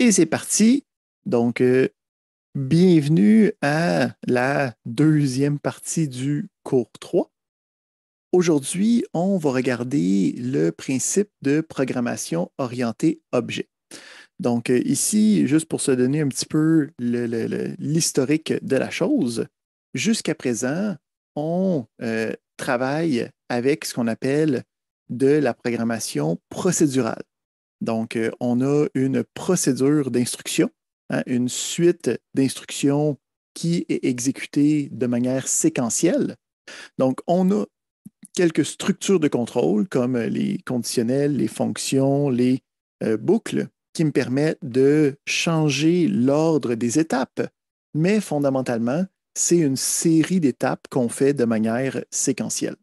Et c'est parti. Donc, euh, bienvenue à la deuxième partie du cours 3. Aujourd'hui, on va regarder le principe de programmation orientée objet. Donc, euh, ici, juste pour se donner un petit peu l'historique de la chose, jusqu'à présent, on euh, travaille avec ce qu'on appelle de la programmation procédurale. Donc, euh, on a une procédure d'instruction, hein, une suite d'instructions qui est exécutée de manière séquentielle. Donc, on a quelques structures de contrôle comme les conditionnels, les fonctions, les euh, boucles qui me permettent de changer l'ordre des étapes. Mais fondamentalement, c'est une série d'étapes qu'on fait de manière séquentielle.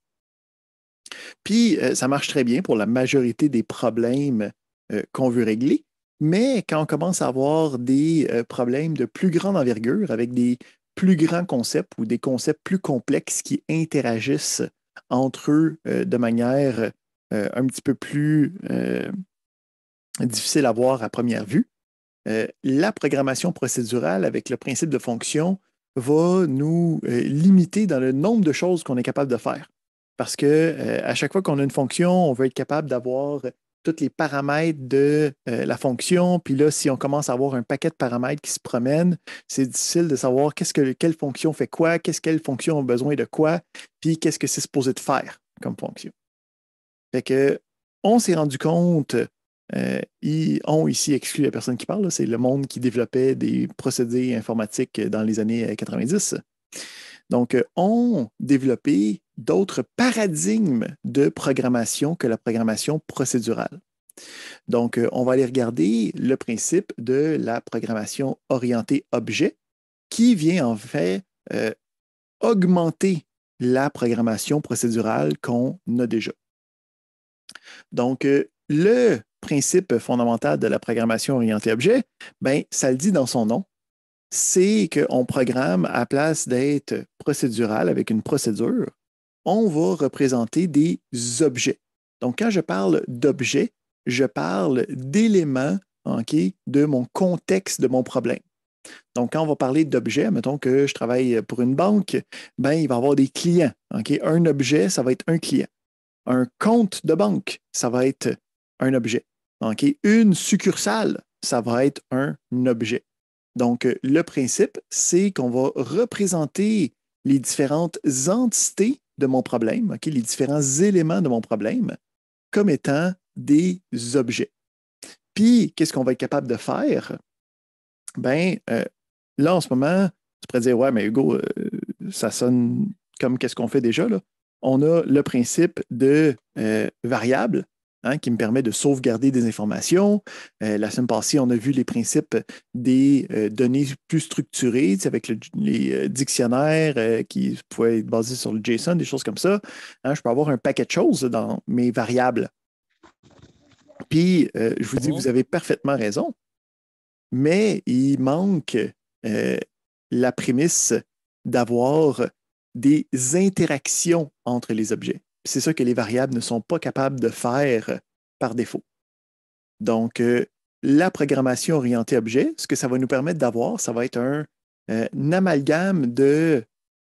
Puis, euh, ça marche très bien pour la majorité des problèmes euh, qu'on veut régler. Mais quand on commence à avoir des euh, problèmes de plus grande envergure avec des plus grands concepts ou des concepts plus complexes qui interagissent entre eux euh, de manière un petit peu plus difficile à voir à première vue, la programmation procédurale avec le principe de fonction va nous limiter dans le nombre de choses qu'on est capable de faire. Parce que à chaque fois qu'on a une fonction, on veut être capable d'avoir tous les paramètres de euh, la fonction. Puis là, si on commence à avoir un paquet de paramètres qui se promènent, c'est difficile de savoir qu'est-ce que, quelle fonction fait quoi, qu'est-ce quelle fonction a besoin de quoi, puis qu'est-ce que c'est supposé de faire comme fonction. Fait que, on s'est rendu compte, euh, ils ont ici exclut la personne qui parle, c'est le monde qui développait des procédés informatiques dans les années 90. Euh, Donc, on développait d'autres paradigmes de programmation que la programmation procédurale. Donc, euh, on va aller regarder le principe de la programmation orientée objet qui vient en fait euh, augmenter la programmation procédurale qu'on a déjà. Donc, euh, le principe fondamental de la programmation orientée objet, ben, ça le dit dans son nom, c'est qu'on programme à place d'être procédural avec une procédure, on va représenter des objets. Donc, quand je parle d'objets, je parle d'éléments de mon contexte de mon problème. Donc, quand on va parler d'objets, mettons que je travaille pour une banque, ben, il va y avoir des clients. Un objet, ça va être un client. Un compte de banque, ça va être un objet. Une succursale, ça va être un objet. Donc, le principe, c'est qu'on va représenter les différentes entités de mon problème, les différents éléments de mon problème, comme étant des objets. Puis, qu'est-ce qu'on va être capable de faire? Ben, euh, là, en ce moment, tu pourrais dire, ouais, mais Hugo, euh, ça sonne comme qu'est-ce qu'on fait déjà, là? On a le principe de euh, variable Hein, qui me permet de sauvegarder des informations. Euh, la semaine passée, on a vu les principes des euh, données plus structurées, avec les euh, dictionnaires qui pouvaient être basés sur le JSON, des choses comme ça. Hein, je peux avoir un paquet de choses dans mes variables. Puis, je vous dis, vous avez parfaitement raison, mais il manque la prémisse d'avoir des interactions entre les objets. C'est ça que les variables ne sont pas capables de faire par défaut. Donc, euh, la programmation orientée objet, ce que ça va nous permettre d'avoir, ça va être un, euh, amalgame de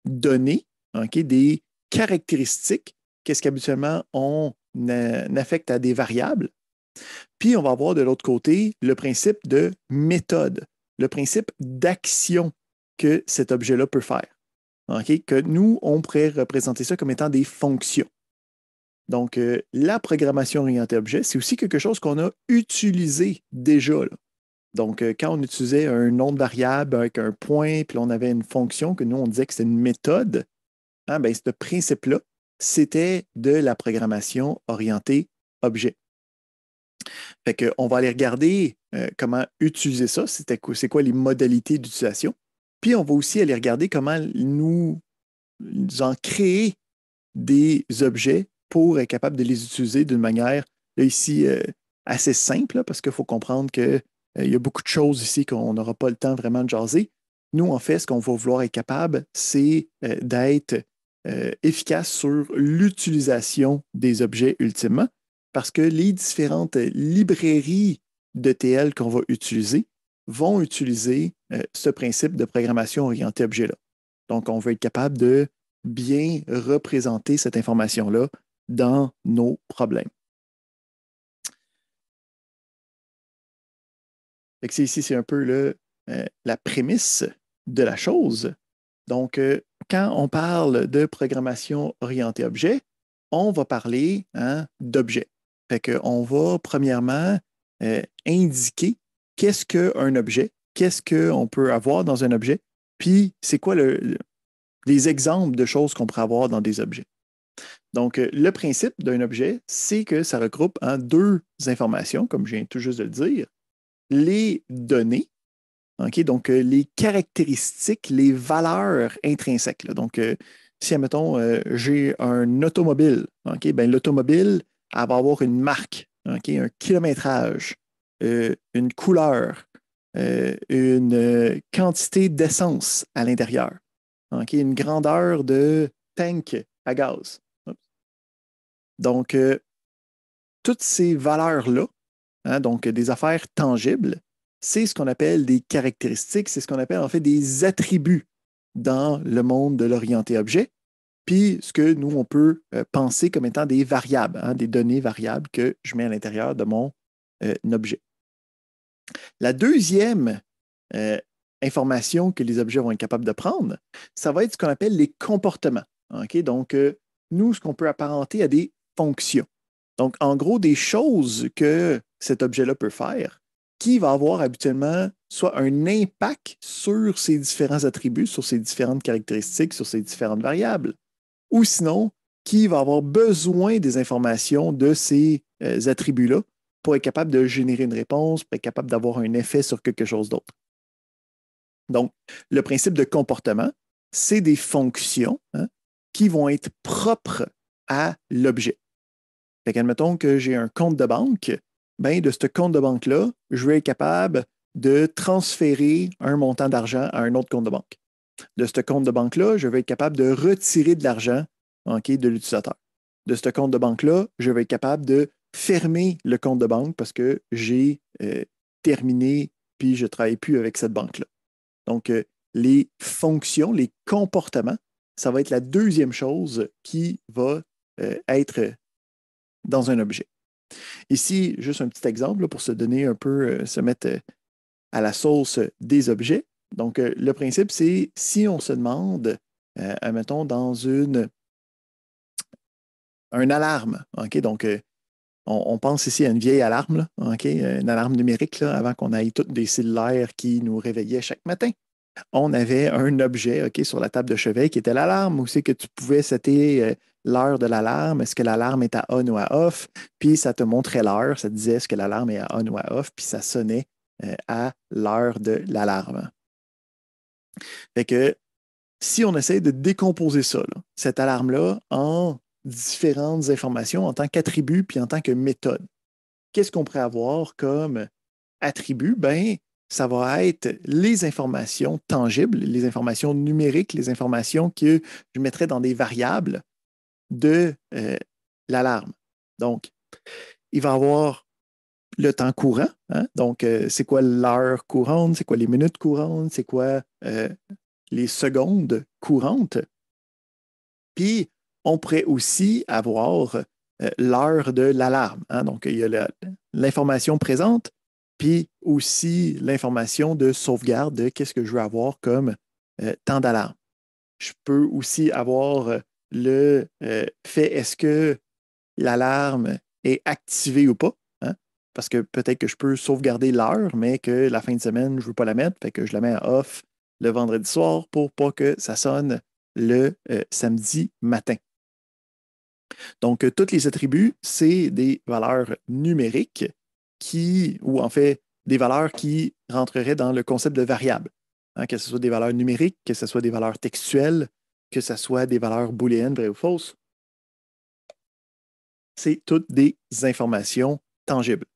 données, des caractéristiques, qu'est-ce qu'habituellement on affecte à des variables. Puis on va avoir de l'autre côté le principe de méthode, le principe d'action que cet objet-là peut faire. que nous, on pourrait représenter ça comme étant des fonctions. Donc, euh, la programmation orientée objet, c'est aussi quelque chose qu'on a utilisé déjà. Donc, euh, quand on utilisait un nom de variable avec un point, puis on avait une fonction que nous, on disait que c'était une méthode, hein, ben, ce principe-là, c'était de la programmation orientée objet. Fait que, on va aller regarder euh, comment utiliser ça, c'est quoi, les modalités d'utilisation. Puis on va aussi aller regarder comment nous en créer des objets pour être capable de les utiliser d'une manière, ici, euh, assez simple, parce qu'il faut comprendre qu'il euh, y a beaucoup de choses ici qu'on n'aura pas le temps vraiment de jaser. Nous, en fait, ce qu'on va vouloir être capable, c'est euh, d'être efficace sur l'utilisation des objets ultimement, parce que les différentes librairies de TL qu'on va utiliser vont utiliser ce principe de programmation orientée objet-là. Donc, on veut être capable de bien représenter cette information-là dans nos problèmes. ici, c'est un peu euh, la prémisse de la chose. Donc, euh, quand on parle de programmation orientée objet, on va parler d'objets. Hein, d'objet. On va premièrement euh, indiquer qu'est-ce qu'un objet, qu'est-ce qu'on peut avoir dans un objet, puis c'est quoi les exemples de choses qu'on pourrait avoir dans des objets. Donc, euh, le principe d'un objet, c'est que ça regroupe en deux informations, comme je viens tout juste de le dire, les données, donc euh, les caractéristiques, les valeurs intrinsèques. Donc, euh, si, admettons, j'ai un automobile, ben, l'automobile, va avoir une marque, un kilométrage, une couleur, une quantité d'essence à l'intérieur, une grandeur de tank à gaz. Donc, euh, toutes ces valeurs-là, hein, donc des affaires tangibles, c'est ce qu'on appelle des caractéristiques, c'est ce qu'on appelle en fait des attributs dans le monde de l'orienté objet, puis ce que nous, on peut euh, penser comme étant des variables, hein, des données variables que je mets à l'intérieur de mon euh, objet. La deuxième information que les objets vont être capables de prendre, ça va être ce qu'on appelle les comportements. Donc, nous, ce qu'on peut apparenter à des donc, en gros, des choses que cet objet-là peut faire qui va avoir habituellement soit un impact sur ses différents attributs, sur ses différentes caractéristiques, sur ses différentes variables, ou sinon, qui va avoir besoin des informations de ces euh, attributs-là pour être capable de générer une réponse, pour être capable d'avoir un effet sur quelque chose d'autre. Donc, le principe de comportement, c'est des fonctions hein, qui vont être propres à l'objet. Fait qu'admettons que j'ai un compte de banque, ben de ce compte de banque-là, je vais être capable de transférer un montant d'argent à un autre compte de banque. De ce compte de banque-là, je vais être capable de retirer de l'argent de l'utilisateur. De ce compte de banque-là, je vais être capable de fermer le compte de banque parce que j'ai euh, terminé puis je ne travaille plus avec cette banque-là. Donc, euh, les fonctions, les comportements, ça va être la deuxième chose qui va euh, être dans un objet. Ici, juste un petit exemple pour se donner un peu, euh, se mettre euh, à la sauce des objets. Donc, euh, le principe, c'est si on se demande, mettons, dans une un alarme, OK? Donc, on, pense ici à une vieille alarme, OK? Une alarme numérique avant qu'on aille toutes des cellulaires qui nous réveillaient chaque matin on avait un objet sur la table de chevet qui était l'alarme, où c'est que tu pouvais setter euh, l'heure de l'alarme, est-ce que l'alarme est à on ou à off, puis ça te montrait l'heure, ça te disait est-ce que l'alarme est à on ou à off, puis ça sonnait euh, à l'heure de l'alarme. Fait que si on essaie de décomposer ça, cette alarme-là, en différentes informations, en tant qu'attribut puis en tant que méthode, qu'est-ce qu'on pourrait avoir comme attribut? Ben, ça va être les informations tangibles, les informations numériques, les informations que je mettrais dans des variables de euh, l'alarme. Donc, il va avoir le temps courant. Hein? Donc, euh, c'est quoi l'heure courante, c'est quoi les minutes courantes, c'est quoi euh, les secondes courantes. Puis, on pourrait aussi avoir l'heure de l'alarme. Hein? Donc, il y a l'information présente, puis aussi l'information de sauvegarde de qu'est-ce que je veux avoir comme euh, temps d'alarme. Je peux aussi avoir euh, le euh, fait est-ce que l'alarme est activée ou pas? Hein? Parce que peut-être que je peux sauvegarder l'heure, mais que la fin de semaine, je ne veux pas la mettre, fait que je la mets à off le vendredi soir pour pas que ça sonne le samedi matin. Donc, toutes tous les attributs, c'est des valeurs numériques qui, ou en fait, des valeurs qui rentreraient dans le concept de variable, hein, que ce soit des valeurs numériques, que ce soit des valeurs textuelles, que ce soit des valeurs booléennes, vraies ou fausses. C'est toutes des informations tangibles.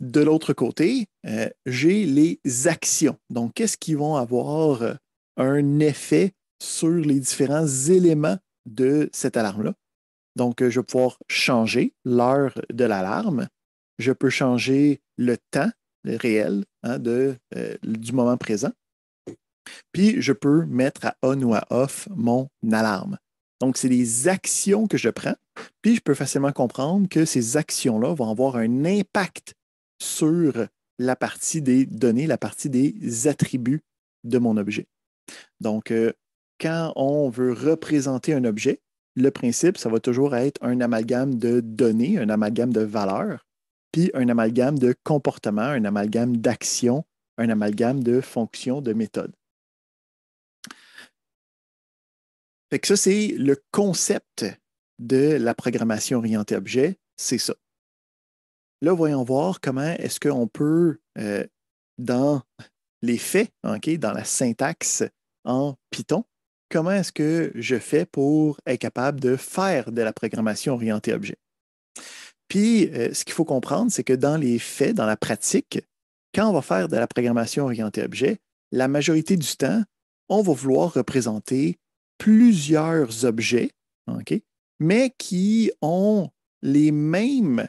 De l'autre côté, euh, j'ai les actions. Donc, qu'est-ce qui vont avoir euh, un effet sur les différents éléments de cette alarme-là? Donc, euh, je vais pouvoir changer l'heure de l'alarme. Je peux changer le temps réel hein, euh, du moment présent. Puis, je peux mettre à on ou à off mon alarme. Donc, c'est les actions que je prends. Puis, je peux facilement comprendre que ces actions-là vont avoir un impact sur la partie des données, la partie des attributs de mon objet. Donc, euh, quand on veut représenter un objet, le principe, ça va toujours être un amalgame de données, un amalgame de valeurs, puis un amalgame de comportements, un amalgame d'actions, un amalgame de fonctions, de méthodes. Fait ça, c'est le concept de la programmation orientée objet, c'est ça. Là, voyons voir comment est-ce qu'on peut, euh, dans les faits, dans la syntaxe en Python, comment est-ce que je fais pour être capable de faire de la programmation orientée objet? Puis, euh, ce qu'il faut comprendre, c'est que dans les faits, dans la pratique, quand on va faire de la programmation orientée objet, la majorité du temps, on va vouloir représenter plusieurs objets, mais qui ont les mêmes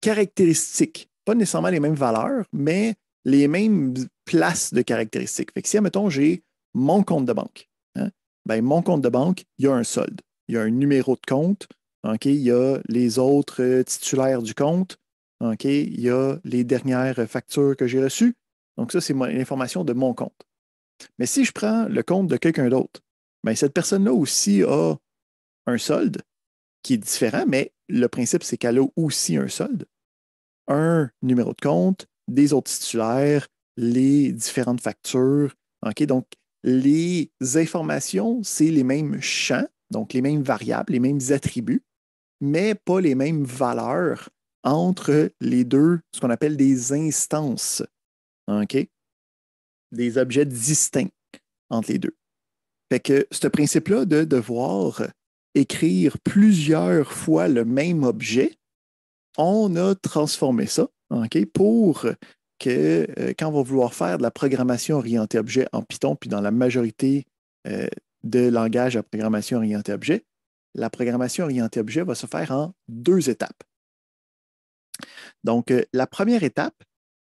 caractéristiques, pas nécessairement les mêmes valeurs, mais les mêmes places de caractéristiques. Fait que si, admettons, j'ai mon compte de banque. Hein? Ben, mon compte de banque, il y a un solde. Il y a un numéro de compte. il y a les autres euh, titulaires du compte. il y a les dernières factures que j'ai reçues. Donc, ça, c'est l'information de mon compte. Mais si je prends le compte de quelqu'un d'autre, ben, cette personne-là aussi a un solde qui est différent, mais le principe, c'est qu'elle a aussi un solde, un numéro de compte, des autres titulaires, les différentes factures. OK? Donc, les informations, c'est les mêmes champs, donc les mêmes variables, les mêmes attributs, mais pas les mêmes valeurs entre les deux, ce qu'on appelle des instances. OK? Des objets distincts entre les deux. Fait que ce principe-là de devoir écrire plusieurs fois le même objet, on a transformé ça OK, pour que euh, quand on va vouloir faire de la programmation orientée objet en Python, puis dans la majorité euh, de langages à programmation orientée objet, la programmation orientée objet va se faire en deux étapes. Donc, euh, la première étape,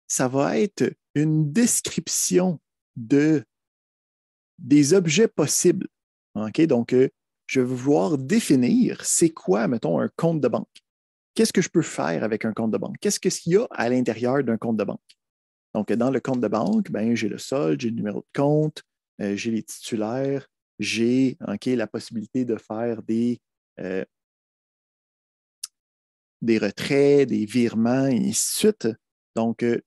ça va être une description de, des objets possibles. Donc, je vais vouloir définir c'est quoi, mettons, un compte de banque qu'est-ce que je peux faire avec un compte de banque? Qu'est-ce qu'il y a à l'intérieur d'un compte de banque? Donc, dans le compte de banque, ben, j'ai le solde, j'ai le numéro de compte, euh, j'ai les titulaires, j'ai la possibilité de faire des, euh, des retraits, des virements, et ainsi de suite. Donc, euh,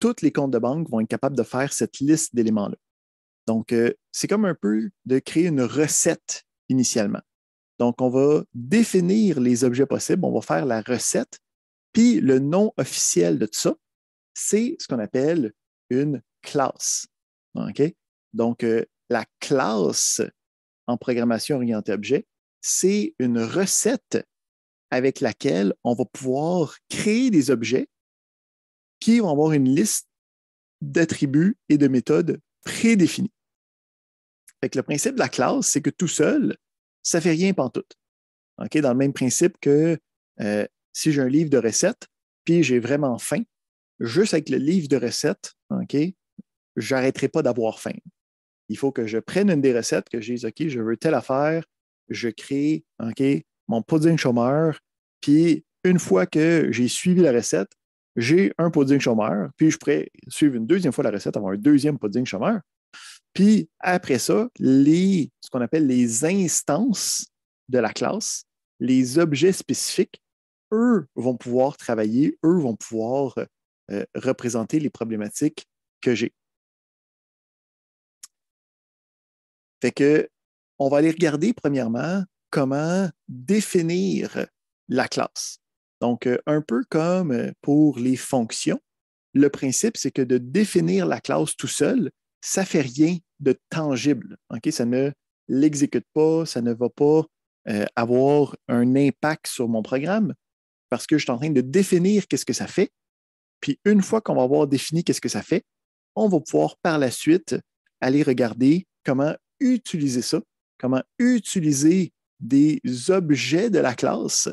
tous les comptes de banque vont être capables de faire cette liste d'éléments-là. Donc, c'est comme un peu de créer une recette initialement. Donc, on va définir les objets possibles, on va faire la recette, puis le nom officiel de tout ça c'est ce qu'on appelle une classe. Donc, euh, la classe en programmation orientée objet, c'est une recette avec laquelle on va pouvoir créer des objets qui vont avoir une liste d'attributs et de méthodes prédéfinies. le principe de la classe, c'est que tout seul, ça ne fait rien pantoute. tout. Dans le même principe que euh, si j'ai un livre de recettes, puis j'ai vraiment faim, juste avec le livre de recettes, OK, j'arrêterai pas d'avoir faim. Il faut que je prenne une des recettes, que je dise, OK, je veux telle affaire, je crée, mon pudding chômeur, puis une fois que j'ai suivi la recette, j'ai un pudding chômeur, puis je pourrais suivre une deuxième fois la recette, avoir un deuxième pudding chômeur. Puis après ça, les, ce qu'on appelle les instances de la classe, les objets spécifiques, eux vont pouvoir travailler, eux vont pouvoir euh, euh, représenter les problématiques que j'ai. Fait que, on va aller regarder premièrement comment définir la classe. Donc, euh, un peu comme euh, pour les fonctions, le principe, c'est que de définir la classe tout seul, ça ne fait rien de tangible. Ça ne l'exécute pas, ça ne va pas avoir un impact sur mon programme parce que je suis en train de définir qu'est-ce que ça fait, puis une fois qu'on va avoir défini qu'est-ce que ça fait, on va pouvoir par la suite aller regarder comment utiliser ça, comment utiliser des objets de la classe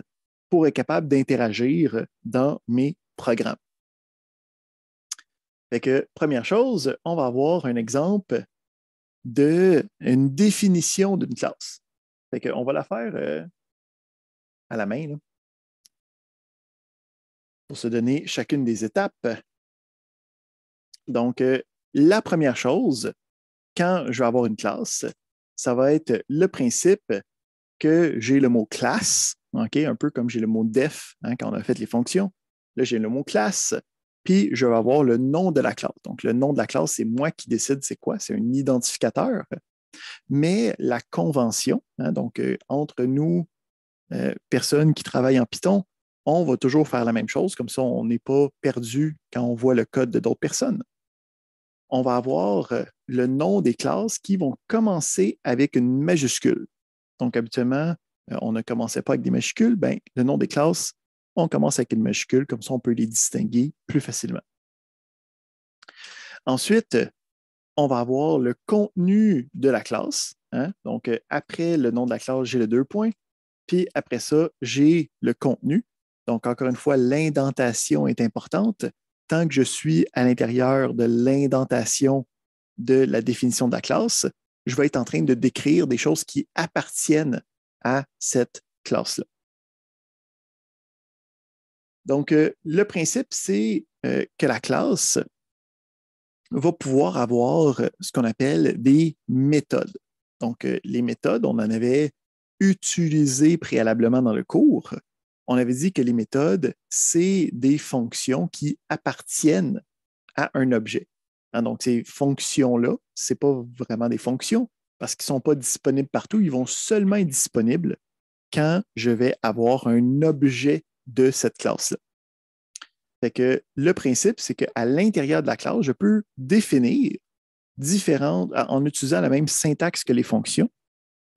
pour être capable d'interagir dans mes programmes. Fait que, première chose, on va avoir un exemple d'une définition d'une classe. Fait on va la faire euh, à la main. Là pour se donner chacune des étapes. Donc, euh, la première chose, quand je vais avoir une classe, ça va être le principe que j'ai le mot classe, un peu comme j'ai le mot def hein, quand on a fait les fonctions. Là, j'ai le mot classe, puis je vais avoir le nom de la classe. Donc, le nom de la classe, c'est moi qui décide c'est quoi, c'est un identificateur. Mais la convention, hein, donc euh, entre nous, euh, personnes qui travaillent en Python, on va toujours faire la même chose, comme ça on n'est pas perdu quand on voit le code de d'autres personnes. On va avoir euh, le nom des classes qui vont commencer avec une majuscule. Donc habituellement, euh, on ne commençait pas avec des majuscules, ben, le nom des classes, on commence avec une majuscule, comme ça on peut les distinguer plus facilement. Ensuite, on va avoir le contenu de la classe. Hein. Donc, euh, après le nom de la classe, j'ai les deux points. Puis après ça, j'ai le contenu. Donc, encore une fois, l'indentation est importante. Tant que je suis à l'intérieur de l'indentation de la définition de la classe, je vais être en train de décrire des choses qui appartiennent à cette classe-là. Donc, euh, le principe, c'est euh, que la classe va pouvoir avoir ce qu'on appelle des méthodes. Donc, euh, les méthodes, on en avait utilisées préalablement dans le cours on avait dit que les méthodes, c'est des fonctions qui appartiennent à un objet. Hein, donc, ces fonctions-là, ce n'est pas vraiment des fonctions parce qu'ils ne sont pas disponibles partout. Ils vont seulement être disponibles quand je vais avoir un objet de cette classe-là. que le principe, c'est qu'à l'intérieur de la classe, je peux définir différentes, en utilisant la même syntaxe que les fonctions,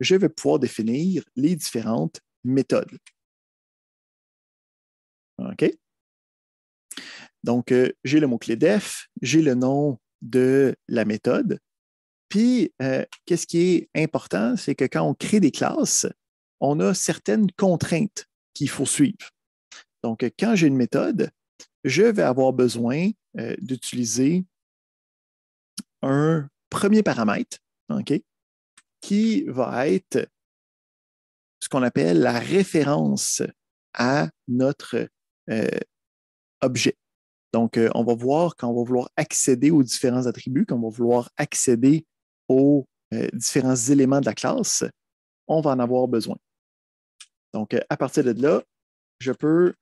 je vais pouvoir définir les différentes méthodes. OK? Donc, euh, j'ai le mot-clé def, j'ai le nom de la méthode. Puis, euh, qu'est-ce qui est important, c'est que quand on crée des classes, on a certaines contraintes qu'il faut suivre. Donc, euh, quand j'ai une méthode, je vais avoir besoin d'utiliser un premier paramètre, qui va être ce qu'on appelle la référence à notre euh, objet. Donc, euh, on va voir quand on va vouloir accéder aux différents attributs, quand on va vouloir accéder aux euh, différents éléments de la classe, on va en avoir besoin. Donc, à partir de là, je peux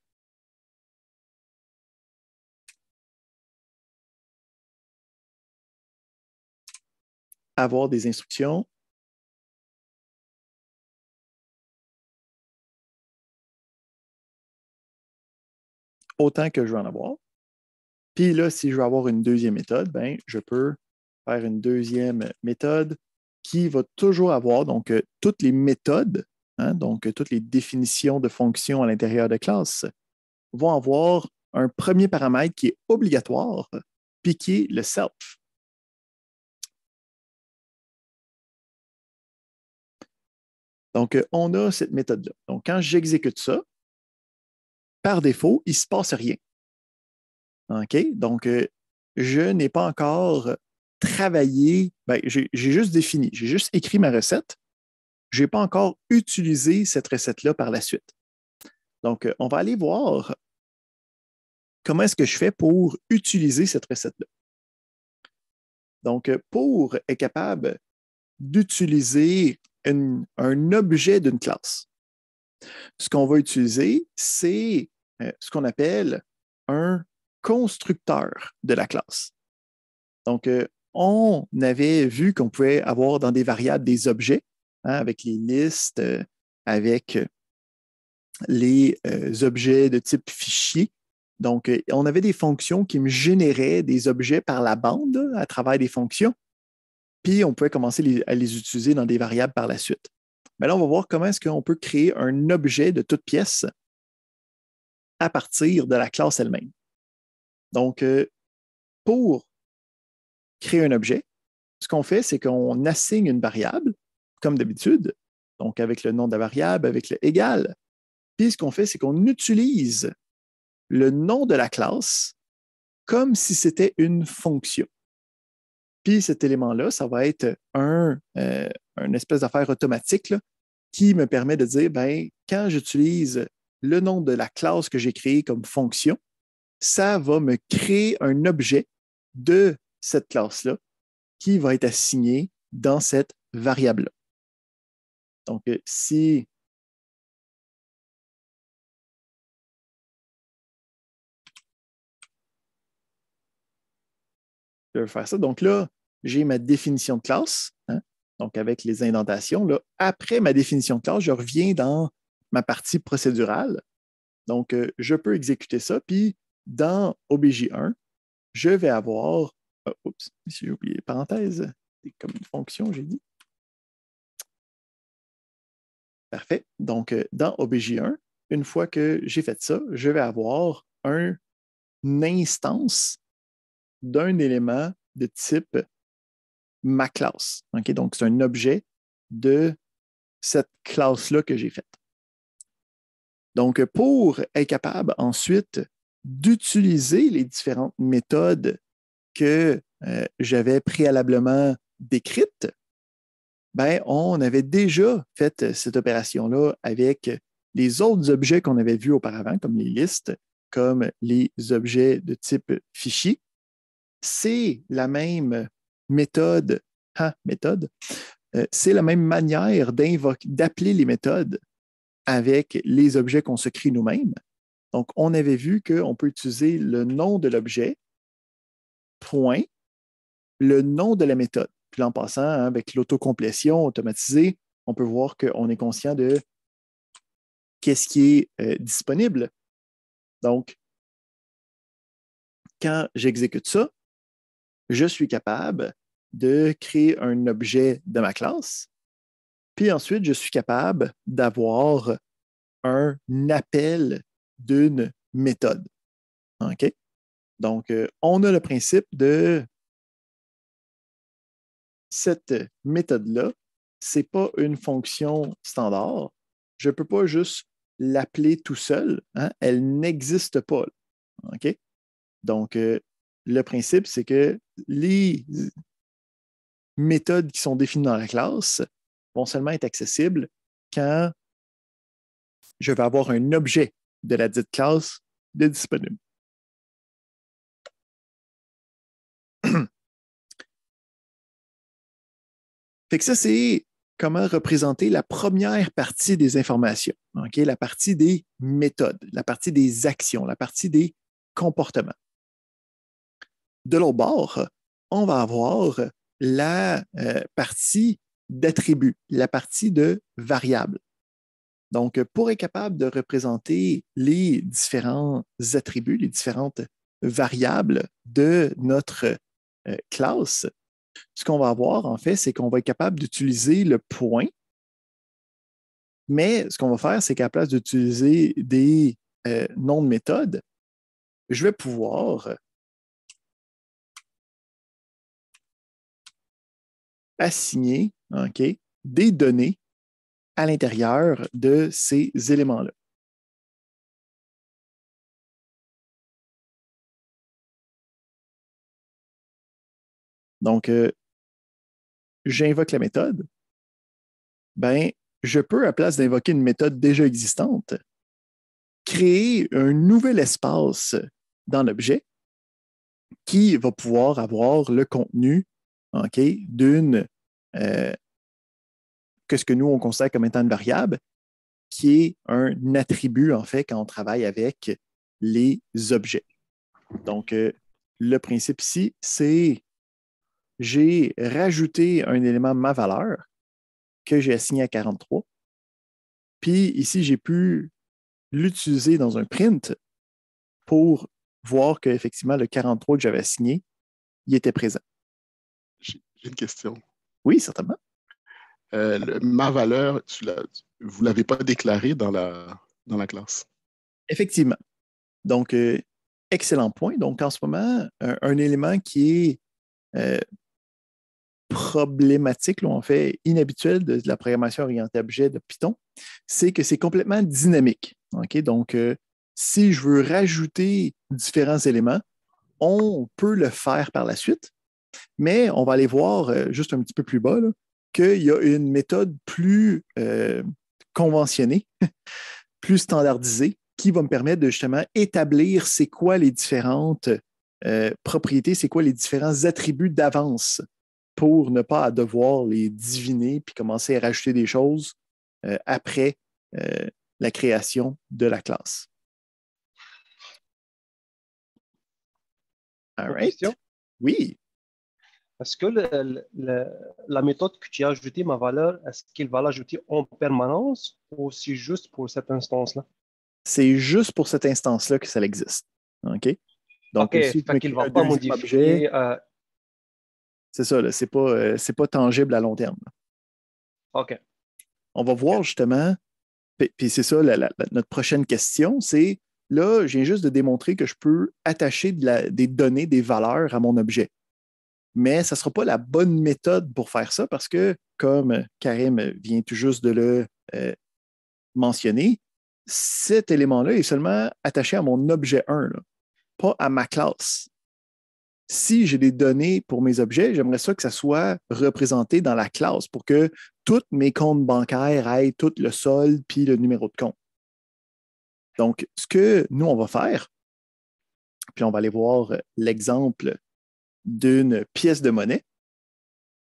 avoir des instructions autant que je veux en avoir. Puis là, si je veux avoir une deuxième méthode, ben, je peux faire une deuxième méthode qui va toujours avoir donc euh, toutes les méthodes, hein, donc euh, toutes les définitions de fonctions à l'intérieur de classe vont avoir un premier paramètre qui est obligatoire, puis qui est le self. Donc, euh, on a cette méthode-là. Donc, quand j'exécute ça, par défaut, il ne se passe rien. OK? Donc, euh, je n'ai pas encore travaillé, ben, j'ai juste défini, j'ai juste écrit ma recette. Je n'ai pas encore utilisé cette recette-là par la suite. Donc, euh, on va aller voir comment est-ce que je fais pour utiliser cette recette-là. Donc, euh, pour être capable d'utiliser un objet d'une classe, ce qu'on va utiliser, c'est euh, ce qu'on appelle un constructeur de la classe. Donc, euh, on avait vu qu'on pouvait avoir dans des variables des objets, hein, avec les listes, euh, avec les objets de type fichier. Donc, on avait des fonctions qui me généraient des objets par la bande à travers des fonctions. Puis, on pouvait commencer à les utiliser dans des variables par la suite. Mais là, on va voir comment est-ce qu'on peut créer un objet de toute pièce à partir de la classe elle-même. Donc, euh, pour créer un objet, ce qu'on fait, c'est qu'on assigne une variable, comme d'habitude, donc avec le nom de la variable, avec le égal. Puis ce qu'on fait, c'est qu'on utilise le nom de la classe comme si c'était une fonction. Puis cet élément-là, ça va être un, euh, une espèce d'affaire automatique qui me permet de dire, ben, quand j'utilise le nom de la classe que j'ai créée comme fonction, ça va me créer un objet de cette classe-là qui va être assigné dans cette variable-là. Donc, euh, si je vais faire ça, donc là, j'ai ma définition de classe, hein. donc avec les indentations. Là. Après ma définition de classe, je reviens dans ma partie procédurale. Donc, euh, je peux exécuter ça. Puis, dans OBJ1, je vais avoir. Euh, oups, j'ai oublié, parenthèse, c'est comme une fonction, j'ai dit. Parfait. Donc, euh, dans OBJ1, une fois que j'ai fait ça, je vais avoir un, une instance d'un élément de type ma classe. Donc, c'est un objet de cette classe-là que j'ai faite. Donc, pour être capable ensuite d'utiliser les différentes méthodes que euh, j'avais préalablement décrites, ben, on avait déjà fait cette opération-là avec les autres objets qu'on avait vus auparavant, comme les listes, comme les objets de type fichier. C'est la même méthode, hein, méthode, euh, c'est la même manière d'appeler les méthodes avec les objets qu'on se crée nous-mêmes. Donc, on avait vu qu'on peut utiliser le nom de l'objet, point, le nom de la méthode. Puis en passant, hein, avec l'autocomplétion automatisée, on peut voir qu'on est conscient de qu'est-ce qui est euh, disponible. Donc, quand j'exécute ça, je suis capable de créer un objet de ma classe puis ensuite, je suis capable d'avoir un appel d'une méthode. OK? Donc, euh, on a le principe de cette méthode-là. Ce n'est pas une fonction standard. Je ne peux pas juste l'appeler tout seul. Hein. Elle n'existe pas. OK? Donc, euh, le principe, c'est que les méthodes qui sont définies dans la classe vont seulement être accessible quand je vais avoir un objet de la dite classe de disponible. fait que ça, c'est comment représenter la première partie des informations, la partie des méthodes, la partie des actions, la partie des comportements. De l'autre bord, on va avoir la euh, partie d'attributs, la partie de variables. Donc, pour être capable de représenter les différents attributs, les différentes variables de notre euh, classe, ce qu'on va avoir, en fait, c'est qu'on va être capable d'utiliser le point, mais ce qu'on va faire, c'est qu'à la place d'utiliser des euh, noms de méthode, je vais pouvoir assigner des données à l'intérieur de ces éléments-là. Donc, euh, j'invoque la méthode. Ben, je peux, à place d'invoquer une méthode déjà existante, créer un nouvel espace dans l'objet qui va pouvoir avoir le contenu d'une euh, que ce que nous, on considère comme étant une variable, qui est un attribut, en fait, quand on travaille avec les objets. Donc, euh, le principe ici, c'est j'ai rajouté un élément ma valeur que j'ai assigné à 43. Puis ici, j'ai pu l'utiliser dans un print pour voir qu'effectivement, le 43 que j'avais assigné, il était présent. J'ai une question. Oui, certainement. Euh, ma valeur, vous ne l'avez pas déclarée dans la, classe. Effectivement. Donc, euh, excellent point. Donc, en ce moment, un, élément qui est euh, problématique, là, en fait inhabituel de, la programmation orientée objet de Python, c'est que c'est complètement dynamique. Donc, si je veux rajouter différents éléments, on peut le faire par la suite, mais on va aller voir juste un petit peu plus bas là, qu'il y a une méthode plus euh, conventionnée, plus standardisée, qui va me permettre de justement établir c'est quoi les différentes euh, propriétés, c'est quoi les différents attributs d'avance pour ne pas devoir les diviner puis commencer à rajouter des choses euh, après la création de la classe. All right. Oui. Est-ce que la méthode que tu as ajoutée, ma valeur, est-ce qu'il va l'ajouter en permanence ou c'est juste pour cette instance-là? C'est juste pour cette instance-là que ça existe. OK? Donc, il si va pas modifier. Euh, c'est ça, c'est pas, euh, pas tangible à long terme. OK. On va voir justement, puis c'est ça, notre prochaine question, c'est là, je viens juste de démontrer que je peux attacher des données, des valeurs à mon objet mais ça ne sera pas la bonne méthode pour faire ça parce que, comme euh, Karim vient tout juste de le euh, mentionner, cet élément-là est seulement attaché à mon objet 1, pas à ma classe. Si j'ai des données pour mes objets, j'aimerais ça que ça soit représenté dans la classe pour que tous mes comptes bancaires aillent tout le solde puis le numéro de compte. Donc, ce que nous, on va faire, puis on va aller voir euh, l'exemple d'une pièce de monnaie,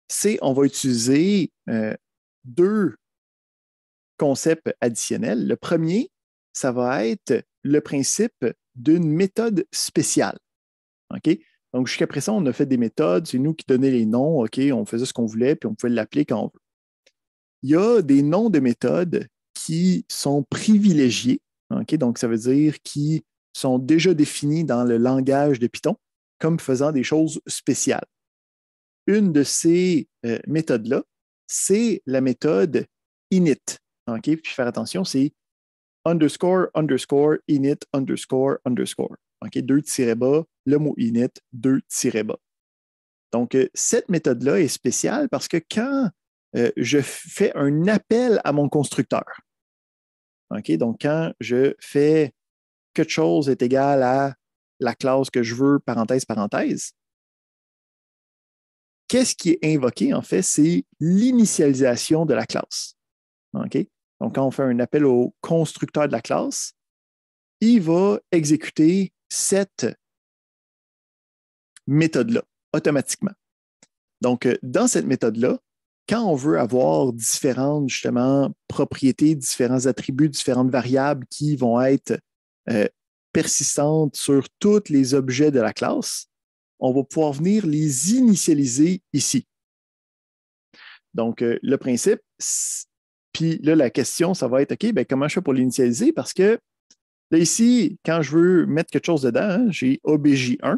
c'est on va utiliser euh, deux concepts additionnels. Le premier, ça va être le principe d'une méthode spéciale. OK? Donc, jusqu'à présent, on a fait des méthodes, c'est nous qui donnait les noms, OK, on faisait ce qu'on voulait, puis on pouvait l'appeler quand on veut. Il y a des noms de méthodes qui sont privilégiés, donc ça veut dire qui sont déjà définis dans le langage de Python comme faisant des choses spéciales. Une de ces euh, méthodes-là, c'est la méthode init. OK? Puis faire attention, c'est underscore, underscore, init, underscore, underscore. OK? Deux tirets bas, le mot init, deux tirets bas. Donc, euh, cette méthode-là est spéciale parce que quand euh, je fais un appel à mon constructeur, OK? Donc, quand je fais quelque chose est égal à la classe que je veux, parenthèse, parenthèse. Qu'est-ce qui est invoqué, en fait? C'est l'initialisation de la classe. OK? Donc, quand on fait un appel au constructeur de la classe, il va exécuter cette méthode-là automatiquement. Donc, euh, dans cette méthode-là, quand on veut avoir différentes, justement, propriétés, différents attributs, différentes variables qui vont être euh, Persistante sur tous les objets de la classe, on va pouvoir venir les initialiser ici. Donc, euh, le principe, puis là, la question, ça va être, OK, ben, comment je fais pour l'initialiser? Parce que là, ici, quand je veux mettre quelque chose dedans, hein, j'ai OBJ1,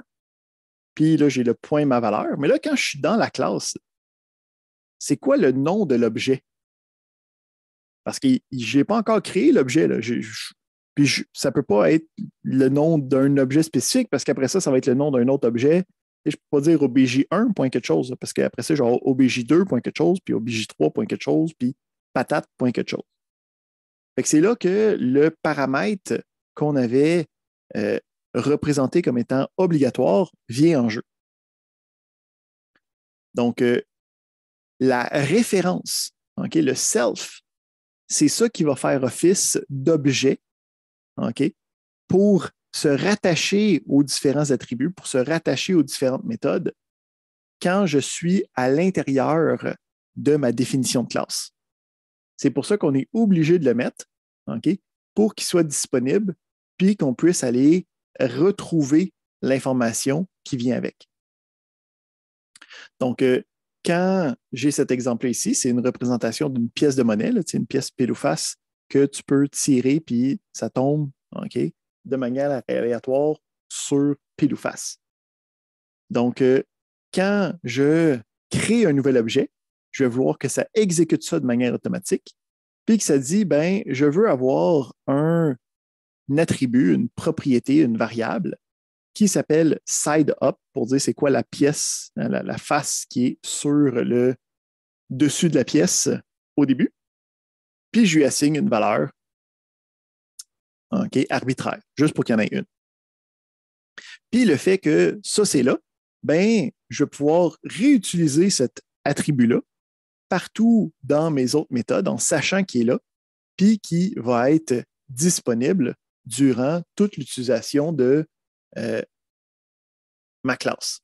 puis là, j'ai le point ma valeur. Mais là, quand je suis dans la classe, c'est quoi le nom de l'objet? Parce que je n'ai pas encore créé l'objet. là. Puis ça ne peut pas être le nom d'un objet spécifique parce qu'après ça, ça va être le nom d'un autre objet. Et je ne peux pas dire OBJ1 point quelque chose parce qu'après ça, genre OBJ2 point quelque chose, puis OBJ3 quelque chose, puis patate point quelque chose. c'est là que le paramètre qu'on avait euh, représenté comme étant obligatoire vient en jeu. Donc, euh, la référence, le self, c'est ça qui va faire office d'objet pour se rattacher aux différents attributs, pour se rattacher aux différentes méthodes, quand je suis à l'intérieur de ma définition de classe. C'est pour ça qu'on est obligé de le mettre, pour qu'il soit disponible, puis qu'on puisse aller retrouver l'information qui vient avec. Donc, euh, quand j'ai cet exemple ici, c'est une représentation d'une pièce de monnaie, c'est une pièce pile que tu peux tirer, puis ça tombe, de manière aléatoire sur pile ou face. Donc, euh, quand je crée un nouvel objet, je vais vouloir que ça exécute ça de manière automatique, puis que ça dit, ben, je veux avoir un, attribut, une propriété, une variable qui s'appelle side up pour dire c'est quoi la pièce, la, face qui est sur le dessus de la pièce au début puis je lui assigne une valeur arbitraire, juste pour qu'il y en ait une. Puis le fait que ça, c'est là, ben, je vais pouvoir réutiliser cet attribut-là partout dans mes autres méthodes en sachant qu'il est là, puis qui va être disponible durant toute l'utilisation de euh, ma classe.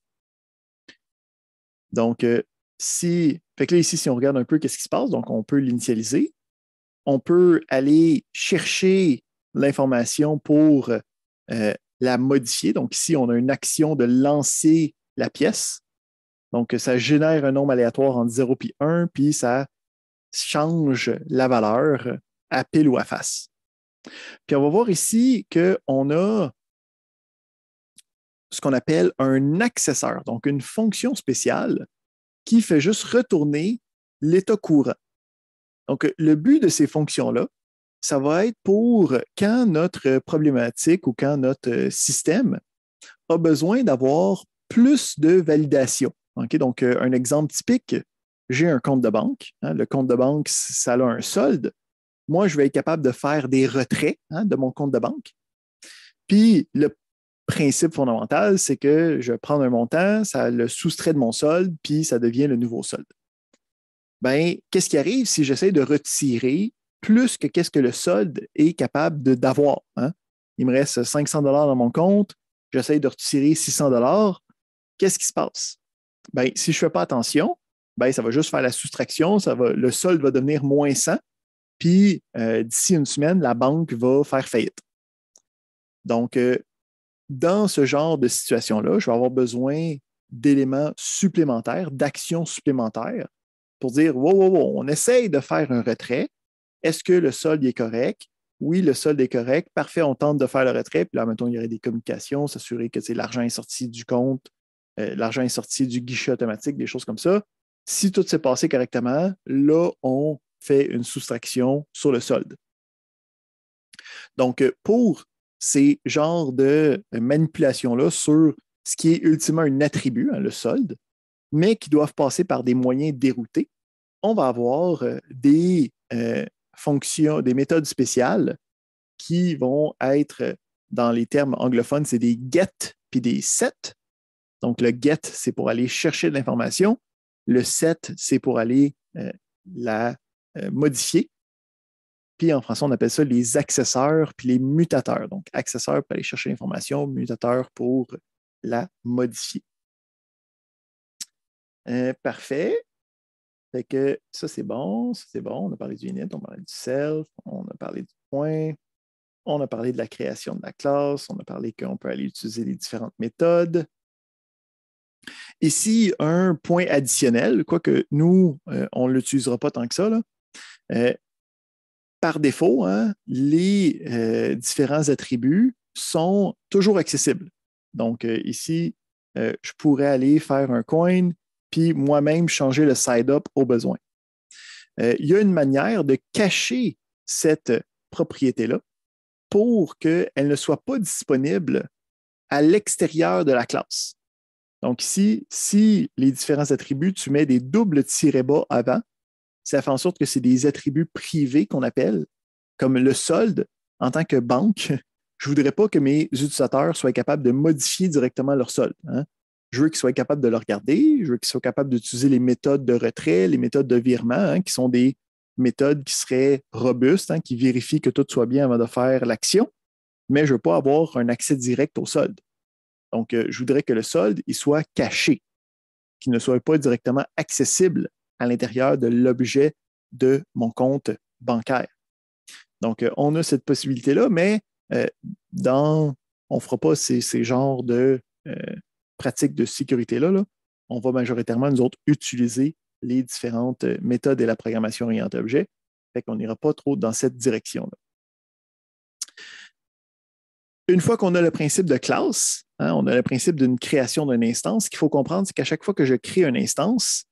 Donc, euh, si, fait que ici, si on regarde un peu qu'est-ce qui se passe, donc on peut l'initialiser on peut aller chercher l'information pour euh, la modifier. Donc ici, on a une action de lancer la pièce. Donc ça génère un nombre aléatoire entre 0 puis 1, puis ça change la valeur à pile ou à face. Puis on va voir ici qu'on a ce qu'on appelle un accesseur, donc une fonction spéciale qui fait juste retourner l'état courant. Donc, le but de ces fonctions-là, ça va être pour quand notre problématique ou quand notre euh, système a besoin d'avoir plus de validation. Donc, euh, un exemple typique, j'ai un compte de banque. Hein, le compte de banque, ça a un solde. Moi, je vais être capable de faire des retraits hein, de mon compte de banque. Puis, le principe fondamental, c'est que je prends un montant, ça le soustrait de mon solde, puis ça devient le nouveau solde ben, qu'est-ce qui arrive si j'essaie de retirer plus que qu'est-ce que le solde est capable d'avoir? Hein? Il me reste 500 dollars dans mon compte, j'essaie de retirer 600 dollars. Qu'est-ce qui se passe? Ben, si je ne fais pas attention, ben, ça va juste faire la soustraction, le solde va devenir moins 100, puis euh, d'ici une semaine, la banque va faire faillite. Donc, euh, dans ce genre de situation-là, je vais avoir besoin d'éléments supplémentaires, d'actions supplémentaires pour dire wow, on essaye de faire un retrait. Est-ce que le solde est correct? Oui, le solde est correct. Parfait, on tente de faire le retrait. Puis là, mettons, il y aurait des communications, s'assurer que l'argent est sorti du compte, euh, l'argent est sorti du guichet automatique, des choses comme ça. Si tout s'est passé correctement, là, on fait une soustraction sur le solde. Donc, euh, pour ces genres de euh, manipulations-là sur ce qui est ultimement un attribut, hein, le solde, mais qui doivent passer par des moyens déroutés, on va avoir euh, des euh, fonctions, des méthodes spéciales qui vont être, euh, dans les termes anglophones, c'est des get puis des set. Donc, le get, c'est pour aller chercher de l'information. Le set, c'est pour aller la modifier. Puis en français, on appelle ça les accesseurs puis les mutateurs. Donc, accesseur pour aller chercher l'information, mutateur pour la modifier. parfait que ça, c'est bon, ça, c'est bon. On a parlé du init, on a parlé du self, on a parlé du point, on a parlé de la création de la classe, on a parlé qu'on peut aller utiliser les différentes méthodes. Ici, un point additionnel, quoique nous, euh, on ne l'utilisera pas tant que ça, là, euh, par défaut, hein, les euh, différents attributs sont toujours accessibles. Donc ici, je pourrais aller faire un coin puis moi-même changer le side-up au besoin. Euh, il y a une manière de cacher cette propriété-là pour qu'elle ne soit pas disponible à l'extérieur de la classe. Donc ici, si les différents attributs, tu mets des doubles tirets bas avant, ça fait en sorte que c'est des attributs privés qu'on appelle, comme le solde en tant que banque. Je ne voudrais pas que mes utilisateurs soient capables de modifier directement leur solde. Hein je veux qu'ils soient capables de le regarder, je veux qu'ils soient capables d'utiliser les méthodes de retrait, les méthodes de virement, hein, qui sont des méthodes qui seraient robustes, hein, qui vérifient que tout soit bien avant de faire l'action, mais je ne veux pas avoir un accès direct au solde. Donc, euh, je voudrais que le solde il soit caché, qu'il ne soit pas directement accessible à l'intérieur de l'objet de mon compte bancaire. Donc, euh, on a cette possibilité-là, mais euh, dans, on ne fera pas ces, genres de, pratique de sécurité-là, là, on va majoritairement, nous autres, utiliser les différentes euh, méthodes et la programmation orientée objet. Fait qu'on n'ira pas trop dans cette direction-là. Une fois qu'on a le principe de classe, hein, on a le principe d'une création d'une instance, ce qu'il faut comprendre, c'est qu'à chaque fois que je crée une instance,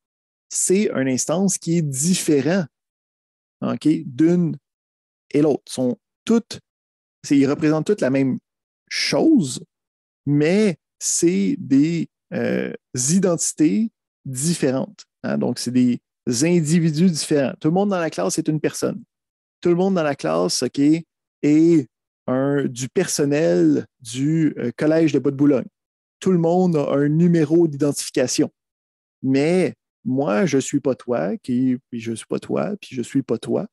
c'est une instance qui est différente d'une et l'autre. Sont toutes, ils représentent toutes la même chose, mais c'est des euh, identités différentes. Hein. Donc, c'est des individus différents. Tout le monde dans la classe est une personne. Tout le monde dans la classe, est un, du personnel du euh, Collège de Bois-de-Boulogne. Tout le monde a un numéro d'identification. Mais moi, je ne suis pas toi, qui, puis je ne suis pas toi, puis je ne suis pas toi.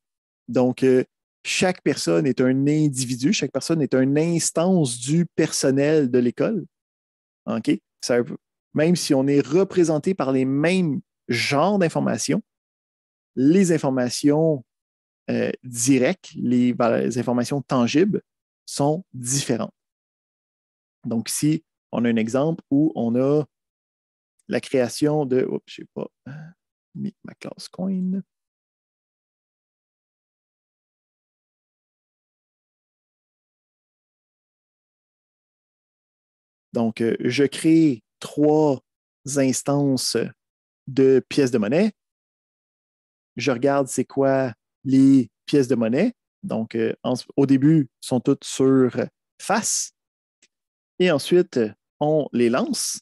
Donc, euh, chaque personne est un individu, chaque personne est une instance du personnel de l'école. OK? même si on est représenté par les mêmes genres d'informations, les informations euh, directes, les, informations tangibles sont différentes. Donc, si on a un exemple où on a la création de. je n'ai pas euh, mis ma classe coin. Donc, euh, je crée trois instances de pièces de monnaie. Je regarde c'est quoi les pièces de monnaie. Donc, euh, au début, sont toutes sur face. Et ensuite, on les lance.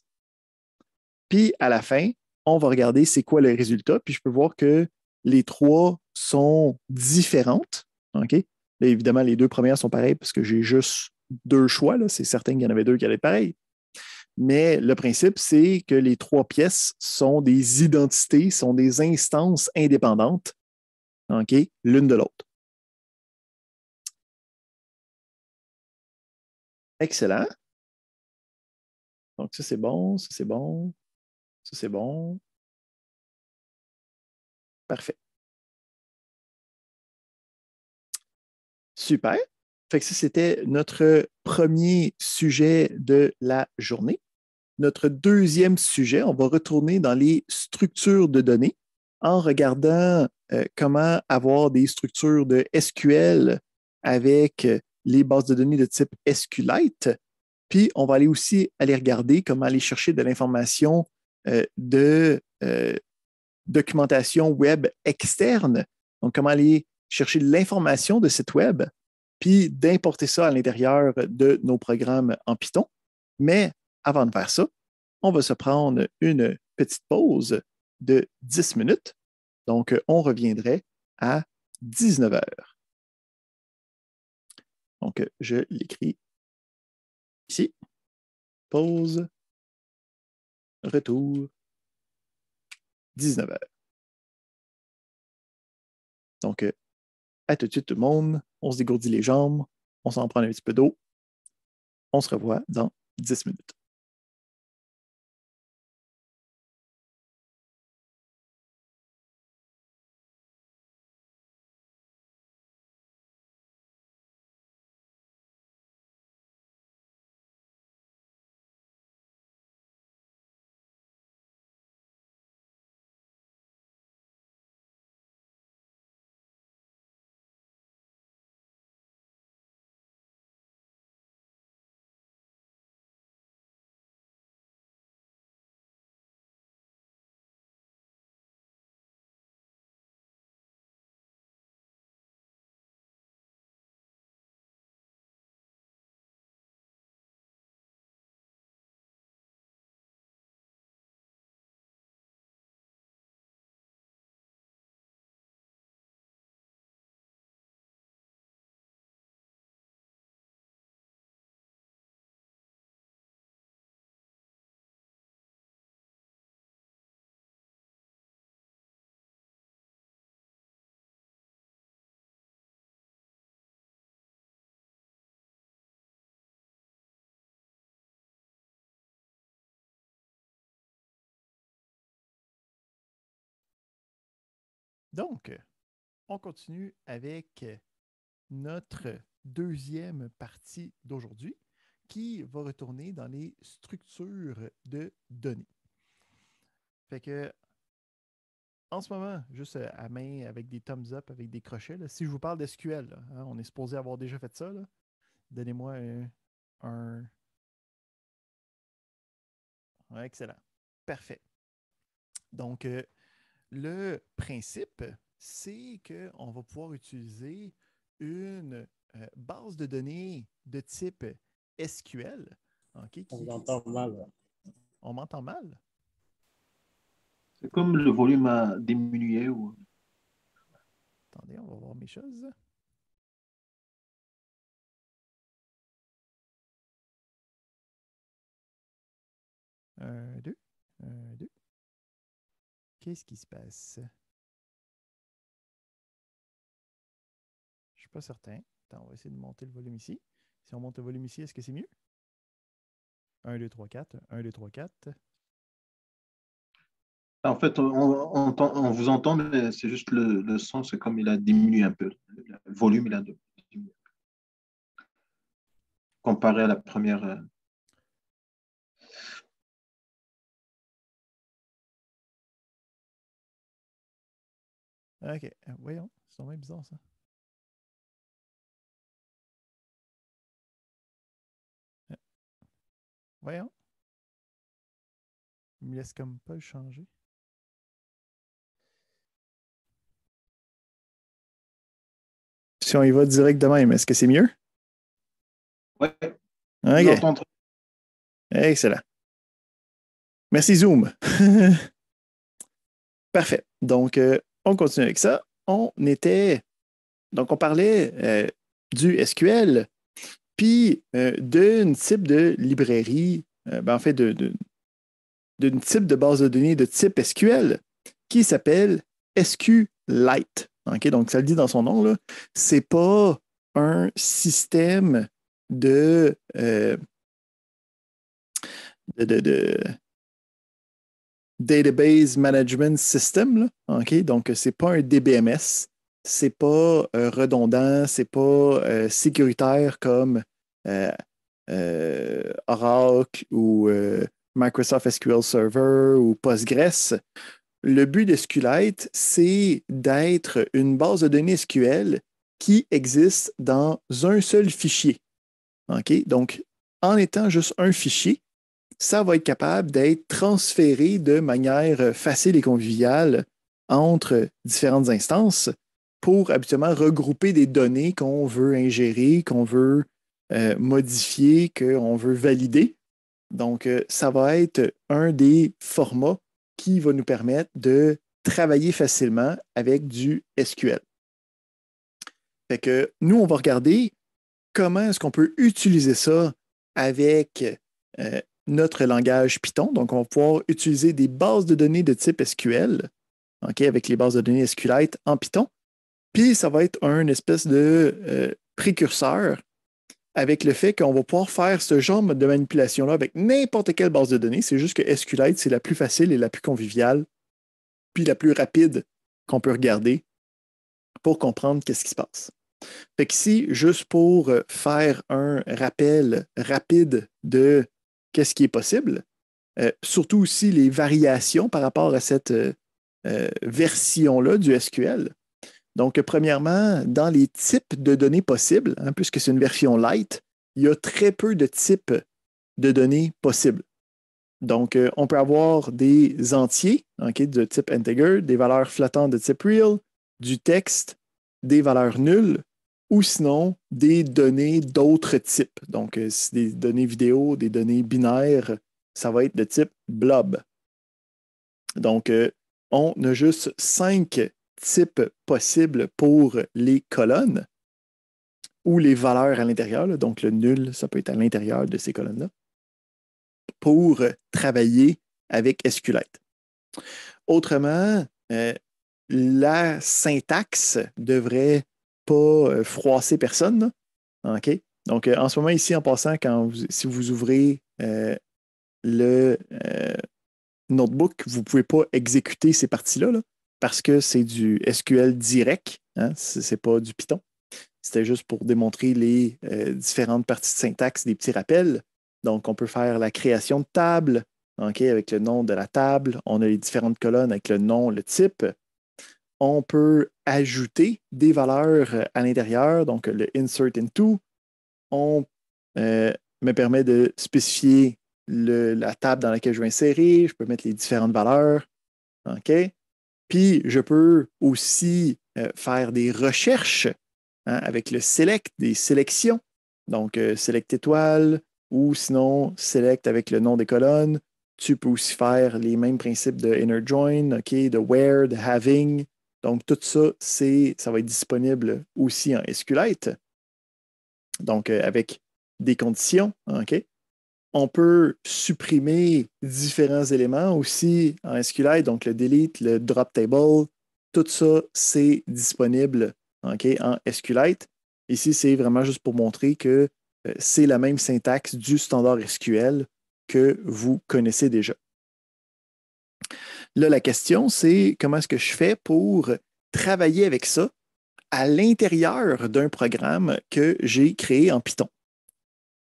Puis, à la fin, on va regarder c'est quoi le résultat. Puis, je peux voir que les trois sont différentes. OK? évidemment, les deux premières sont pareilles parce que j'ai juste deux choix. C'est certain qu'il y en avait deux qui allaient pareil. Mais le principe, c'est que les trois pièces sont des identités, sont des instances indépendantes, l'une de l'autre. Excellent. Donc, ça, c'est bon, ça, c'est bon, ça, c'est bon. Parfait. Super. Fait que ça, c'était notre premier sujet de la journée. Notre deuxième sujet, on va retourner dans les structures de données en regardant euh, comment avoir des structures de SQL avec euh, les bases de données de type SQLite. Puis, on va aller aussi aller regarder comment aller chercher de l'information euh, de documentation web externe. Donc, comment aller chercher l'information de cette web puis d'importer ça à l'intérieur de nos programmes en Python. Mais avant de faire ça, on va se prendre une petite pause de 10 minutes. Donc, on reviendrait à 19 heures. Donc, je l'écris ici. Pause. Retour. 19 heures. Donc, à tout de suite tout le monde on se dégourdit les jambes, on s'en prend un petit peu d'eau. On se revoit dans 10 minutes. Donc, on continue avec notre deuxième partie d'aujourd'hui qui va retourner dans les structures de données. Fait que, en ce moment, juste à main avec des thumbs up, avec des crochets, si je vous parle d'SQL, hein, on est supposé avoir déjà fait ça, donnez-moi un, excellent. Parfait. Donc, euh, le principe, c'est qu'on va pouvoir utiliser une euh, base de données de type SQL. On m'entend mal. On m'entend mal? C'est comme le volume a diminué. Ou... Attendez, on va voir mes choses. Un, deux, un, deux. Qu'est-ce qui se passe? Je ne suis pas certain. Attends, on va essayer de monter le volume ici. Si on monte le volume ici, est-ce que c'est mieux? 1, 2, 3, 4. 1, 2, 3, 4. En fait, on, vous entend, mais c'est juste le, le son, c'est comme il a diminué un peu. Le volume, il a diminué. Comparé à la première euh, OK. Euh, voyons. C'est même bizarre, ça. Euh. Voyons. Il me laisse comme pas le changer. Si on y va direct de même, est-ce que c'est mieux? Oui. OK. Excellent. Merci Zoom. Parfait. Donc, euh, on continue avec ça. On était. Donc, on parlait euh, du SQL, puis euh, d'une d'un type de librairie, euh, ben, en fait, d'une de, type de base de données de type SQL qui s'appelle SQLite. Ok, Donc, ça le dit dans son nom, ce n'est pas un système de, de, Database Management System. Donc, euh, ce n'est pas un DBMS. Ce n'est pas euh, redondant. Ce n'est pas euh, sécuritaire comme Oracle ou Microsoft SQL Server ou Postgres. Le but de SQLite, c'est d'être une base de données SQL qui existe dans un seul fichier. Donc, en étant juste un fichier, ça va être capable d'être transféré de manière facile et conviviale entre différentes instances pour habituellement regrouper des données qu'on veut ingérer, qu'on veut euh, modifier, qu'on veut valider. Donc, euh, ça va être un des formats qui va nous permettre de travailler facilement avec du SQL. Fait que nous, on va regarder comment est-ce qu'on peut utiliser ça avec euh, notre langage Python. Donc, on va pouvoir utiliser des bases de données de type SQL, OK, avec les bases de données SQLite en Python. Puis, ça va être un espèce de euh, précurseur avec le fait qu'on va pouvoir faire ce genre de manipulation-là avec n'importe quelle base de données. C'est juste que SQLite, c'est la plus facile et la plus conviviale, puis la plus rapide qu'on peut regarder pour comprendre qu'est-ce qui se passe. Fait si juste pour euh, faire un rappel rapide de qu'est-ce qui est possible, euh, surtout aussi les variations par rapport à cette euh, euh, version-là du SQL. Donc, premièrement, dans les types de données possibles, hein, puisque c'est une version light, il y a très peu de types de données possibles. Donc, on peut avoir des entiers OK, de type integer, des valeurs flottantes de type real, du texte, des valeurs nulles, ou sinon des données d'autres types. Donc, euh, si des données vidéo, des données binaires, ça va être de type blob. Donc, euh, on a juste cinq types possibles pour les colonnes ou les valeurs à l'intérieur. Donc, le nul, ça peut être à l'intérieur de ces colonnes-là pour travailler avec SQLite. Autrement, euh, la syntaxe devrait euh, froisser personne. Hein, OK? Donc, euh, en ce moment, ici, en passant, quand vous, si vous ouvrez euh, le notebook, vous pouvez pas exécuter ces parties-là parce que c'est du SQL direct, hein, c'est pas du Python. C'était juste pour démontrer les différentes parties de syntaxe, des petits rappels. Donc, on peut faire la création de table ok avec le nom de la table. On a les différentes colonnes avec le nom, le type on peut ajouter des valeurs euh, à l'intérieur, donc euh, le insert into. On euh, me permet de spécifier la table dans laquelle je vais insérer, je peux mettre les différentes valeurs. OK? Puis, je peux aussi faire des recherches hein, avec le select, des sélections. Donc, select étoile ou sinon select avec le nom des colonnes. Tu peux aussi faire les mêmes principes de inner join, OK, de where, de having, donc, tout ça, ça va être disponible aussi en SQLite, donc euh, avec des conditions. OK? On peut supprimer différents éléments aussi en SQLite, donc le delete, le drop table, tout ça, c'est disponible en SQLite. Ici, c'est vraiment juste pour montrer que euh, c'est la même syntaxe du standard SQL que vous connaissez déjà. Là, la question, c'est comment est-ce que je fais pour travailler avec ça à l'intérieur d'un programme que j'ai créé en Python.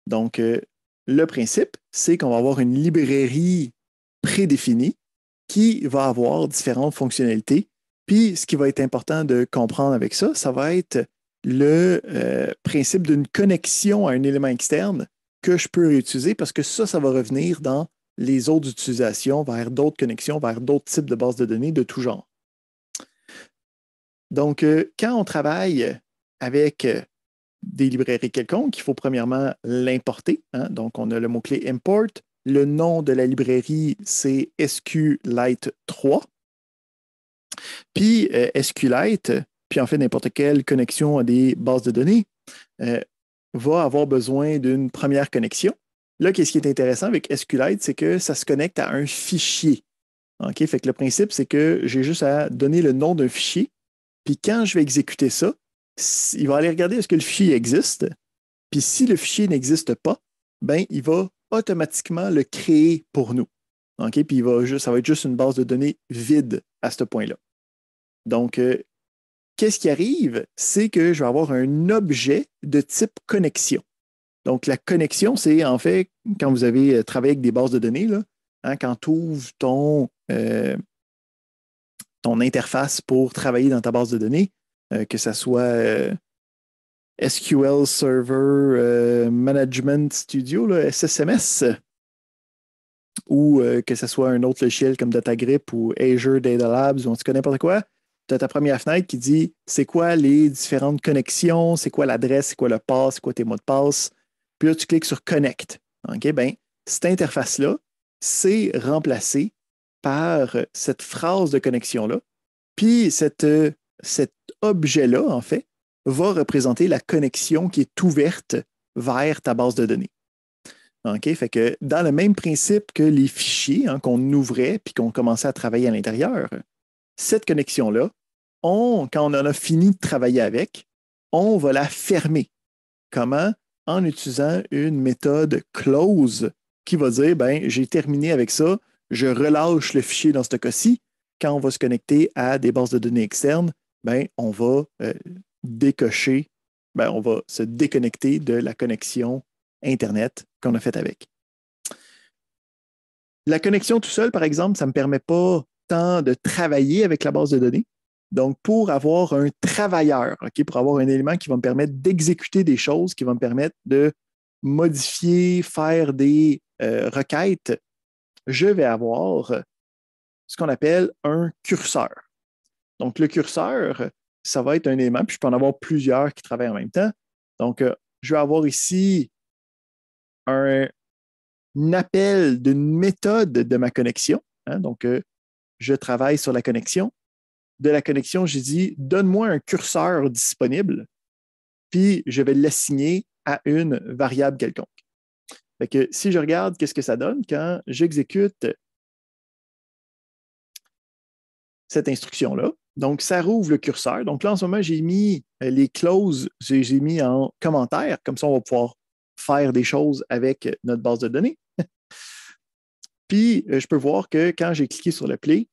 Donc, euh, le principe, c'est qu'on va avoir une librairie prédéfinie qui va avoir différentes fonctionnalités. Puis, ce qui va être important de comprendre avec ça, ça va être le euh, principe d'une connexion à un élément externe que je peux réutiliser parce que ça, ça va revenir dans les autres utilisations vers d'autres connexions, vers d'autres types de bases de données de tout genre. Donc, euh, quand on travaille avec euh, des librairies quelconques, il faut premièrement l'importer. Hein. Donc, on a le mot-clé import. Le nom de la librairie, c'est SQLite 3. Puis euh, SQLite, puis en fait n'importe quelle connexion à des bases de données, va avoir besoin d'une première connexion Là, ce qui est intéressant avec SQLite, c'est que ça se connecte à un fichier. Fait que le principe, c'est que j'ai juste à donner le nom d'un fichier, puis quand je vais exécuter ça, il va aller regarder est-ce que le fichier existe. Puis si le fichier n'existe pas, ben, il va automatiquement le créer pour nous. Puis juste, ça va être juste une base de données vide à ce point-là. Donc, euh, qu'est-ce qui arrive? C'est que je vais avoir un objet de type connexion. Donc, la connexion, c'est en fait quand vous avez euh, travaillé avec des bases de données, hein, quand tu ouvres ton, euh, ton interface pour travailler dans ta base de données, euh, que ce soit SQL Server Management Studio, SSMS, ou que ce soit un autre logiciel comme DataGrip ou Azure Data Labs ou en tout cas n'importe quoi, tu as ta première fenêtre qui dit c'est quoi les différentes connexions, c'est quoi l'adresse, c'est quoi le pass, c'est quoi tes mots de passe, puis là, tu cliques sur Connect. Ben, cette interface-là, c'est remplacée par cette phrase de connexion-là. Puis euh, cet objet-là, en fait, va représenter la connexion qui est ouverte vers ta base de données. Fait que dans le même principe que les fichiers hein, qu'on ouvrait puis qu'on commençait à travailler à l'intérieur, cette connexion-là, quand on en a fini de travailler avec, on va la fermer. Comment? en utilisant une méthode close qui va dire ben, j'ai terminé avec ça, je relâche le fichier dans ce cas-ci. Quand on va se connecter à des bases de données externes, ben, on va euh, décocher, ben, on va se déconnecter de la connexion Internet qu'on a faite avec. La connexion tout seul, par exemple, ça ne me permet pas tant de travailler avec la base de données. Donc, pour avoir un travailleur, pour avoir un élément qui va me permettre d'exécuter des choses, qui va me permettre de modifier, faire des euh, requêtes, je vais avoir ce qu'on appelle un curseur. Donc, le curseur, ça va être un élément, puis je peux en avoir plusieurs qui travaillent en même temps. Donc, euh, je vais avoir ici un, appel d'une méthode de ma connexion. Hein. donc, euh, je travaille sur la connexion de la connexion, j'ai dit donne-moi un curseur disponible, puis je vais l'assigner à une variable quelconque. que si je regarde, qu'est-ce que ça donne quand j'exécute cette instruction-là? Donc, ça rouvre le curseur. Donc là, en ce moment, j'ai mis les clauses, j'ai mis en commentaire, comme ça, on va pouvoir faire des choses avec notre base de données. Puis, euh, je peux voir que quand j'ai cliqué sur le play,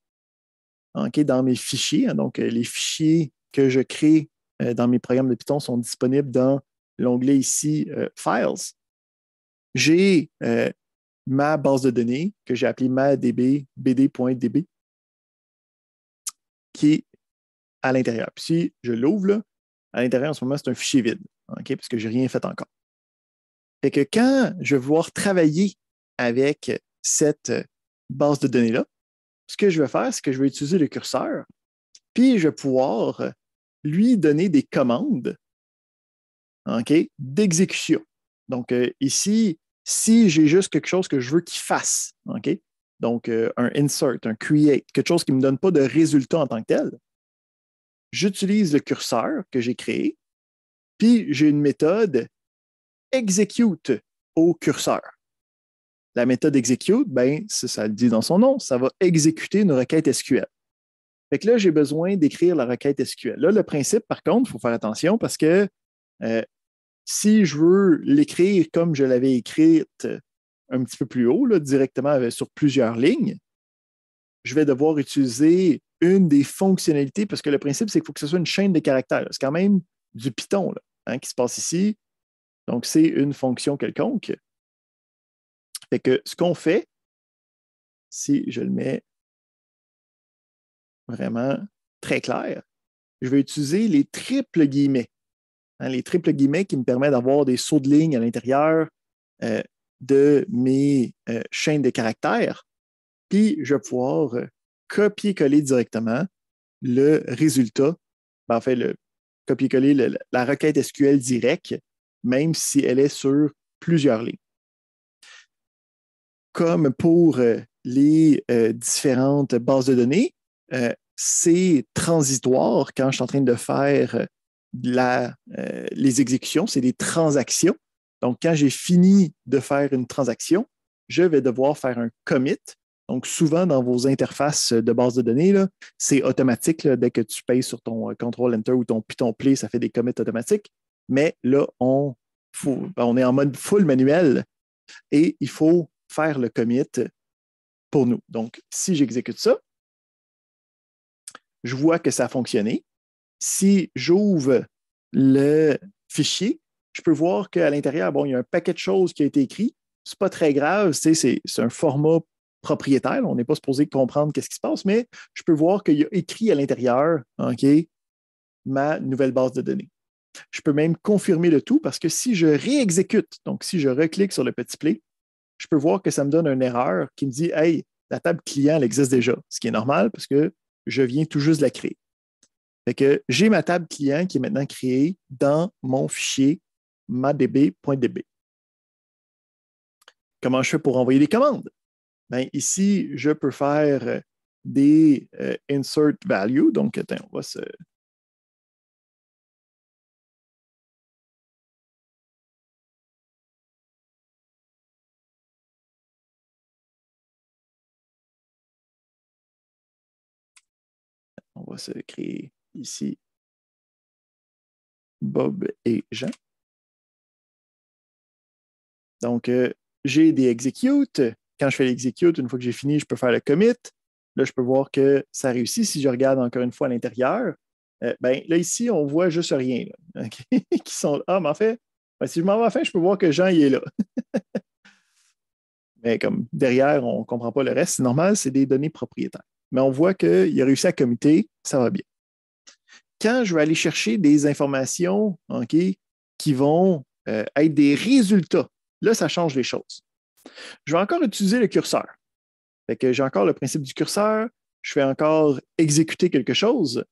Hein, dans mes fichiers. Hein. Donc, euh, les fichiers que je crée euh, dans mes programmes de Python sont disponibles dans l'onglet ici euh, Files. J'ai ma base de données que j'ai appelée madb bd.db qui est à l'intérieur. Puis si je l'ouvre, à l'intérieur en ce moment, c'est un fichier vide, parce que je n'ai rien fait encore. Et que quand je vais voir travailler avec cette base de données-là, ce que je vais faire, c'est que je vais utiliser le curseur, puis je vais pouvoir euh, lui donner des commandes d'exécution. Donc euh, ici, si j'ai juste quelque chose que je veux qu'il fasse, Donc, euh, un insert, un create, quelque chose qui ne me donne pas de résultat en tant que tel, j'utilise le curseur que j'ai créé, puis j'ai une méthode execute au curseur. La méthode execute, ben, ça le dit dans son nom, ça va exécuter une requête SQL. Fait là, j'ai besoin d'écrire la requête SQL. Là, le principe, par contre, il faut faire attention parce que euh, si je veux l'écrire comme je l'avais écrite euh, un petit peu plus haut, directement euh, sur plusieurs lignes, je vais devoir utiliser une des fonctionnalités parce que le principe, c'est qu'il faut que ce soit une chaîne de caractères. C'est quand même du Python hein, qui se passe ici. Donc, c'est une fonction quelconque. Fait que ce qu'on fait, si je le mets vraiment très clair, je vais utiliser les triples guillemets. Hein, les triples guillemets qui me permettent d'avoir des sauts de ligne à l'intérieur euh, de mes euh, chaînes de caractères. Puis je vais pouvoir euh, copier-coller directement le résultat, enfin en fait, le copier-coller la requête SQL direct, même si elle est sur plusieurs lignes comme pour euh, les euh, différentes bases de données, euh, c'est transitoire quand je suis en train de faire les exécutions, c'est des transactions. Donc, quand j'ai fini de faire une transaction, je vais devoir faire un commit. Donc, souvent dans vos interfaces de base de données, c'est automatique. dès que tu payes sur ton Control Enter ou ton Python Play, ça fait des commits automatiques. Mais là, on, ben, on est en mode full manuel et il faut faire le commit pour nous. Donc, si j'exécute ça, je vois que ça a fonctionné. Si j'ouvre le fichier, je peux voir qu'à l'intérieur, bon, il y a un paquet de choses qui a été écrit. Ce n'est pas très grave, c'est un format propriétaire. On n'est pas supposé comprendre ce qui se passe, mais je peux voir qu'il y a écrit à l'intérieur, OK, ma nouvelle base de données. Je peux même confirmer le tout parce que si je réexécute, donc si je reclique sur le petit play, je peux voir que ça me donne une erreur qui me dit Hey, la table client, elle existe déjà, ce qui est normal parce que je viens tout juste de la créer. Fait que j'ai ma table client qui est maintenant créée dans mon fichier madb.db. Comment je fais pour envoyer des commandes? Bien, ici, je peux faire des euh, insert value. Donc, attends, on va se On va se créer ici Bob et Jean. Donc, euh, j'ai des execute. Quand je fais l'execute, une fois que j'ai fini, je peux faire le commit. Là, je peux voir que ça réussit. Si je regarde encore une fois à l'intérieur, euh, ben, là, ici, on voit juste rien. Qui sont Ah, mais en fait, ben, si je m'en vais fin, je peux voir que Jean, il est là. mais comme derrière, on ne comprend pas le reste. C'est normal, c'est des données propriétaires mais on voit qu'il a réussi à commuter, ça va bien. Quand je vais aller chercher des informations qui vont euh, être des résultats, là, ça change les choses. Je vais encore utiliser le curseur. j'ai encore le principe du curseur, je vais encore exécuter quelque chose,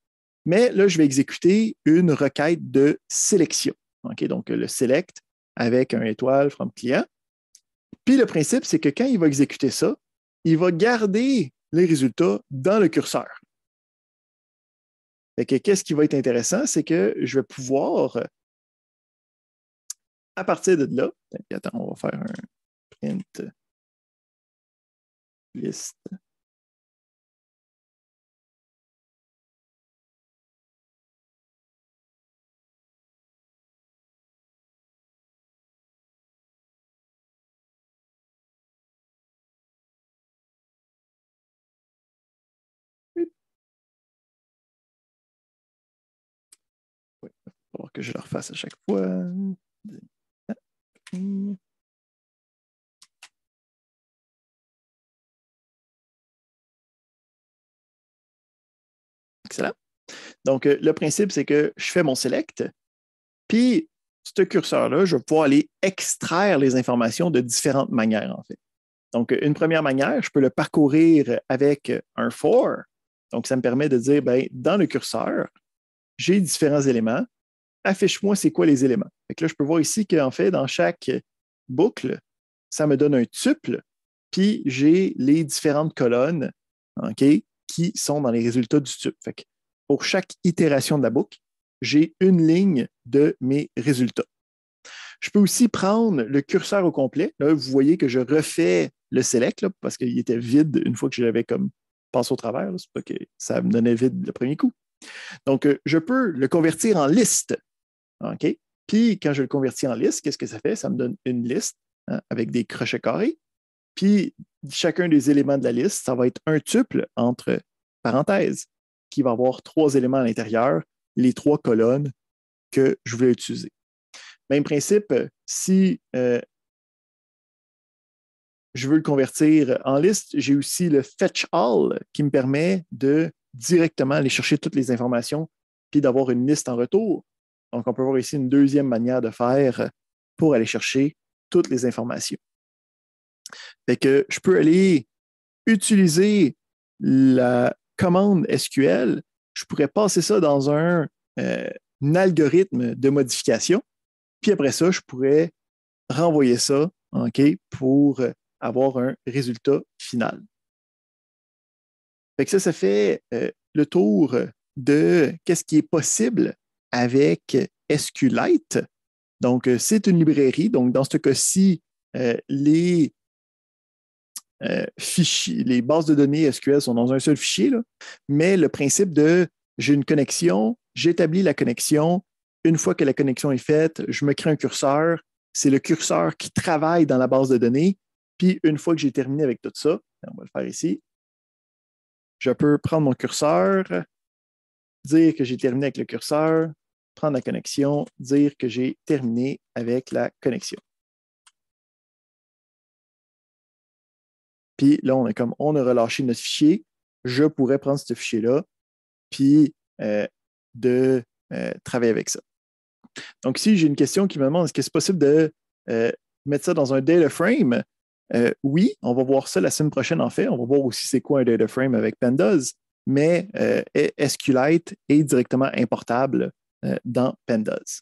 mais là, je vais exécuter une requête de sélection. donc, le select avec un étoile from client. Puis le principe, c'est que quand il va exécuter ça, il va garder les résultats dans le curseur. Qu'est-ce qui va être intéressant, c'est que je vais pouvoir, à partir de là, attends, on va faire un print list. que je le refasse à chaque fois. Excellent. Donc, euh, le principe, c'est que je fais mon select, puis ce curseur-là, je vais pouvoir aller extraire les informations de différentes manières, en fait. Donc, une première manière, je peux le parcourir avec un for. Donc, ça me permet de dire, bien, dans le curseur, j'ai différents éléments affiche-moi c'est quoi les éléments. là, je peux voir ici qu'en fait, dans chaque boucle, ça me donne un tuple, puis j'ai les différentes colonnes qui sont dans les résultats du tuple. pour chaque itération de la boucle, j'ai une ligne de mes résultats. Je peux aussi prendre le curseur au complet. Là, vous voyez que je refais le select parce qu'il était vide une fois que j'avais comme passé au travers. C'est pas que ça me donnait vide le premier coup. Donc, euh, je peux le convertir en liste. OK? Puis quand je le convertis en liste, qu'est-ce que ça fait? Ça me donne une liste hein, avec des crochets carrés. Puis chacun des éléments de la liste, ça va être un tuple entre parenthèses qui va avoir trois éléments à l'intérieur, les trois colonnes que je voulais utiliser. Même principe, si euh, je veux le convertir en liste, j'ai aussi le fetch all qui me permet de directement aller chercher toutes les informations puis d'avoir une liste en retour. Donc, on peut voir ici une deuxième manière de faire euh, pour aller chercher toutes les informations. que je peux aller utiliser la commande SQL, je pourrais passer ça dans un, euh, algorithme de modification, puis après ça, je pourrais renvoyer ça pour euh, avoir un résultat final. Fait ça, ça fait le tour de qu'est-ce qui est possible avec SQLite. Donc, euh, c'est une librairie. Donc, dans ce cas-ci, euh, les euh, les bases de données SQL sont dans un seul fichier, mais le principe de j'ai une connexion, j'établis la connexion, une fois que la connexion est faite, je me crée un curseur, c'est le curseur qui travaille dans la base de données, puis une fois que j'ai terminé avec tout ça, on va le faire ici, je peux prendre mon curseur, dire que j'ai terminé avec le curseur, prendre la connexion, dire que j'ai terminé avec la connexion. Puis là, on est comme on a relâché notre fichier, je pourrais prendre ce fichier-là, puis euh, de euh, travailler avec ça. Donc, si j'ai une question qui me demande est-ce que c'est possible de euh, mettre ça dans un data frame, oui, on va voir ça la semaine prochaine en fait. On va voir aussi c'est quoi un data frame avec Pandas, mais SQLite est directement importable euh, dans Pandas.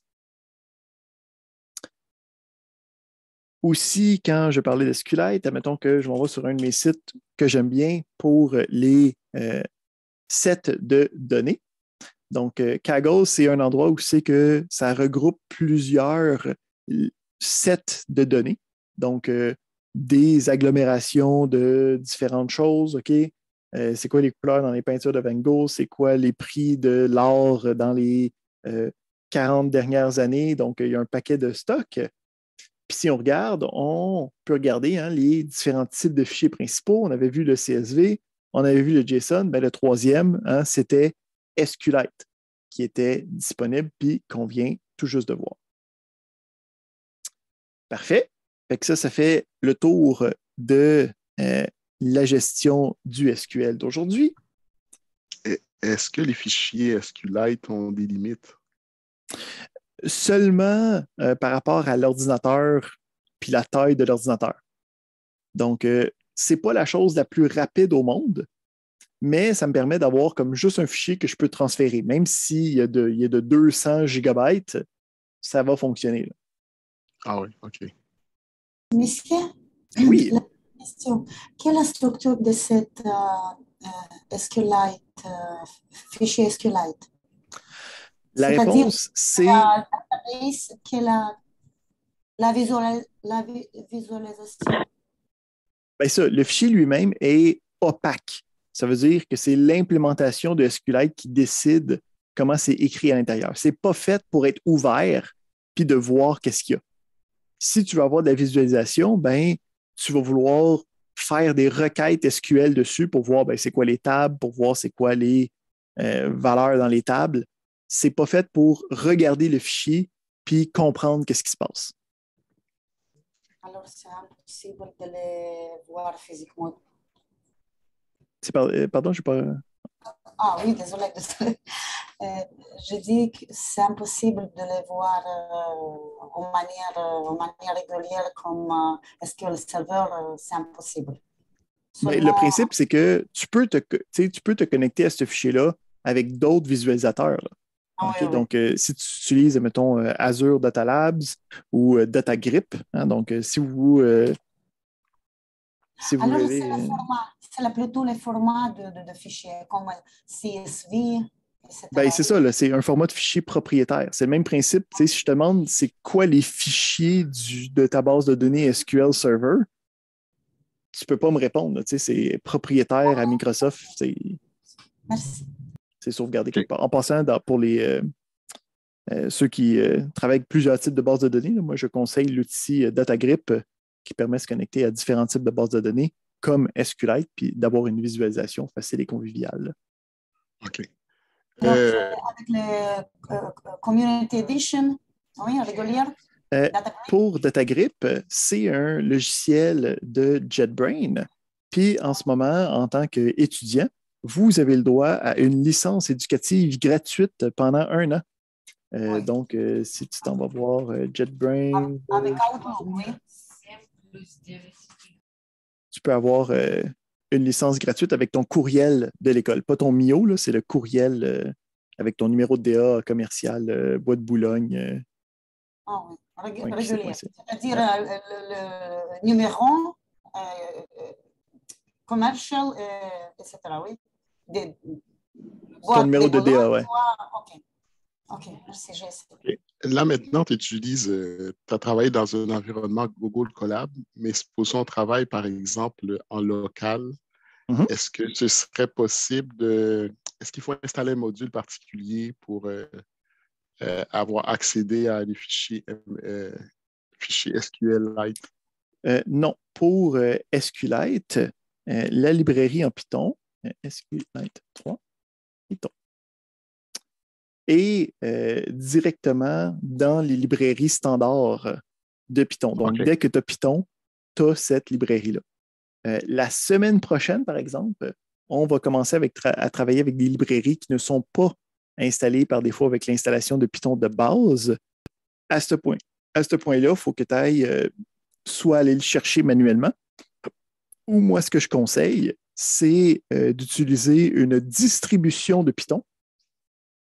Aussi, quand je parlais de Sculite, admettons que je m'envoie sur un de mes sites que j'aime bien pour les euh, sets de données. Donc, euh, Kaggle, c'est un endroit où c'est que ça regroupe plusieurs sets de données. Donc, des agglomérations de différentes choses, OK? c'est quoi les couleurs dans les peintures de Van Gogh? C'est quoi les prix de l'or dans les 40 euh, dernières années, donc il y a un paquet de stocks. Puis si on regarde, on peut regarder hein, les différents types de fichiers principaux. On avait vu le CSV, on avait vu le JSON, mais le troisième, hein, c'était SQLite, qui était disponible puis qu'on vient tout juste de voir. Parfait. Fait ça, ça fait le tour de euh, la gestion du SQL d'aujourd'hui. Est-ce que les fichiers SQLite ont des limites? Seulement euh, par rapport à l'ordinateur puis la taille de l'ordinateur. Donc, euh, c'est ce n'est pas la chose la plus rapide au monde, mais ça me permet d'avoir comme juste un fichier que je peux transférer. Même s'il y, a de, 200 gigabytes, ça va fonctionner. Ah oui, OK. Monsieur, oui. quelle est la structure de cette euh, euh, SQLite, euh, fichier SQLite. La réponse, c'est... la, la, la visualisation. Bien ça, le fichier lui-même est opaque. Ça veut dire que c'est l'implémentation de SQLite qui décide comment c'est écrit à l'intérieur. C'est pas fait pour être ouvert puis de voir qu'est-ce qu'il y a. Si tu veux avoir de la visualisation, ben, tu vas vouloir faire des requêtes SQL dessus pour voir ben, c'est quoi les tables, pour voir c'est quoi les euh, valeurs dans les tables. Ce n'est pas fait pour regarder le fichier puis comprendre qu'est-ce qui se passe. Alors, c'est impossible de les voir physiquement. Euh, pardon, je pas. Ah oui, désolé, euh, je dis que c'est impossible de les voir euh, en, manière, régulière euh, en est régulière comme euh, SQL Server, c'est impossible. Mais le principe, c'est que tu peux, te, tu peux te connecter à ce fichier-là avec d'autres visualisateurs. Ah donc, si tu utilises, mettons, Azure Data Labs ou DataGrip, hein, donc si vous... si vous voulez, c'est plutôt les formats de, fichiers, comme CSV, etc. Ben, c'est ça, c'est un format de fichier propriétaire. C'est le même principe. Si je te demande c'est quoi les fichiers de ta base de données SQL Server, tu ne peux pas me répondre. C'est propriétaire à Microsoft. C'est sauvegardé quelque part. En passant, pour les, euh, euh, ceux qui euh, travaillent avec plusieurs types de bases de données, moi je conseille l'outil DataGrip qui permet de se connecter à différents types de bases de données comme SQLite, puis d'avoir une visualisation facile et conviviale. OK. Euh, avec le euh, euh, Community Edition, oui, régulière. pour DataGrip, c'est un logiciel de JetBrain. Puis en ce moment, en tant qu'étudiant, vous avez le droit à une licence éducative gratuite pendant un an. Donc, si tu t'en vas voir JetBrain tu peux avoir euh, une licence gratuite avec ton courriel de l'école. Pas ton MIO, c'est le courriel euh, avec ton numéro de DA commercial, euh, Bois de Boulogne. Ah oui, régulier. C'est-à-dire le, numéro commercial, etc. Oui. ton numéro de, DA, oui. OK, Là, maintenant, tu utilises, euh, tu as travaillé dans un environnement Google Collab, mais supposons on travaille, par exemple, en local. Mhm. Est-ce que ce serait possible de. Est-ce qu'il faut installer un module particulier pour euh, euh, avoir accédé à des fichiers, fichiers SQLite? non, pour SQLite, la librairie en Python, SQLite 3, Python et euh, directement dans les librairies standards euh, de Python. Donc, dès que tu as Python, tu as cette librairie-là. Euh, la semaine prochaine, par exemple, on va commencer à travailler avec des librairies qui ne sont pas installées par défaut avec l'installation de Python de base. À ce point, à ce point-là, il faut que tu ailles soit aller le chercher manuellement, ou moi, ce que je conseille, c'est d'utiliser une distribution de Python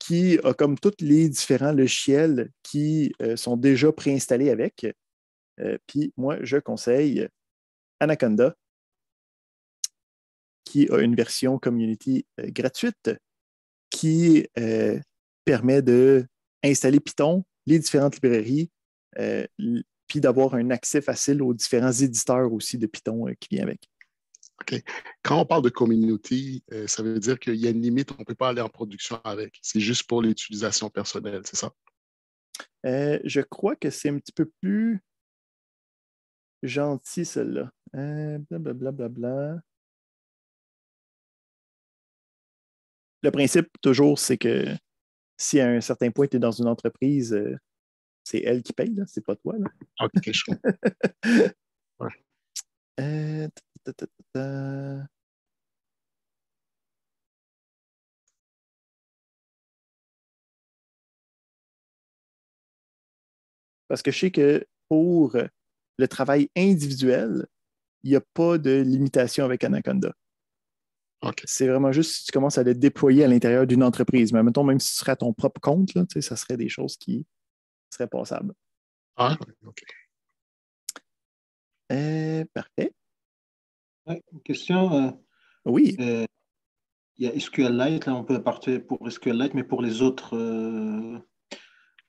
qui a comme tous les différents logiciels qui euh, sont déjà préinstallés avec. Euh, puis moi, je conseille Anaconda, qui a une version community euh, gratuite qui permet d'installer Python, les différentes librairies, puis d'avoir un accès facile aux différents éditeurs aussi de Python qui vient avec. OK. Quand on parle de community, euh, ça veut dire qu'il y a une limite, on ne peut pas aller en production avec. C'est juste pour l'utilisation personnelle, c'est ça? Euh, je crois que c'est un petit peu plus gentil, celle-là. Euh, blablabla. bla, bla, bla, Le principe, toujours, c'est que si à un certain point, tu es dans une entreprise, c'est elle qui paye, c'est pas toi. Là. OK, je comprends. Parce que je sais que pour le travail individuel, il n'y a pas de limitation avec Anaconda. C'est vraiment juste si tu commences à le déployer à l'intérieur d'une entreprise. Mais mettons, même si ce serait à ton propre compte, ça serait des choses qui seraient passables. Ah, OK. Euh, parfait. Une question. Euh, oui. Euh, il y a SQLite, là on peut partir pour SQLite, mais pour les autres euh,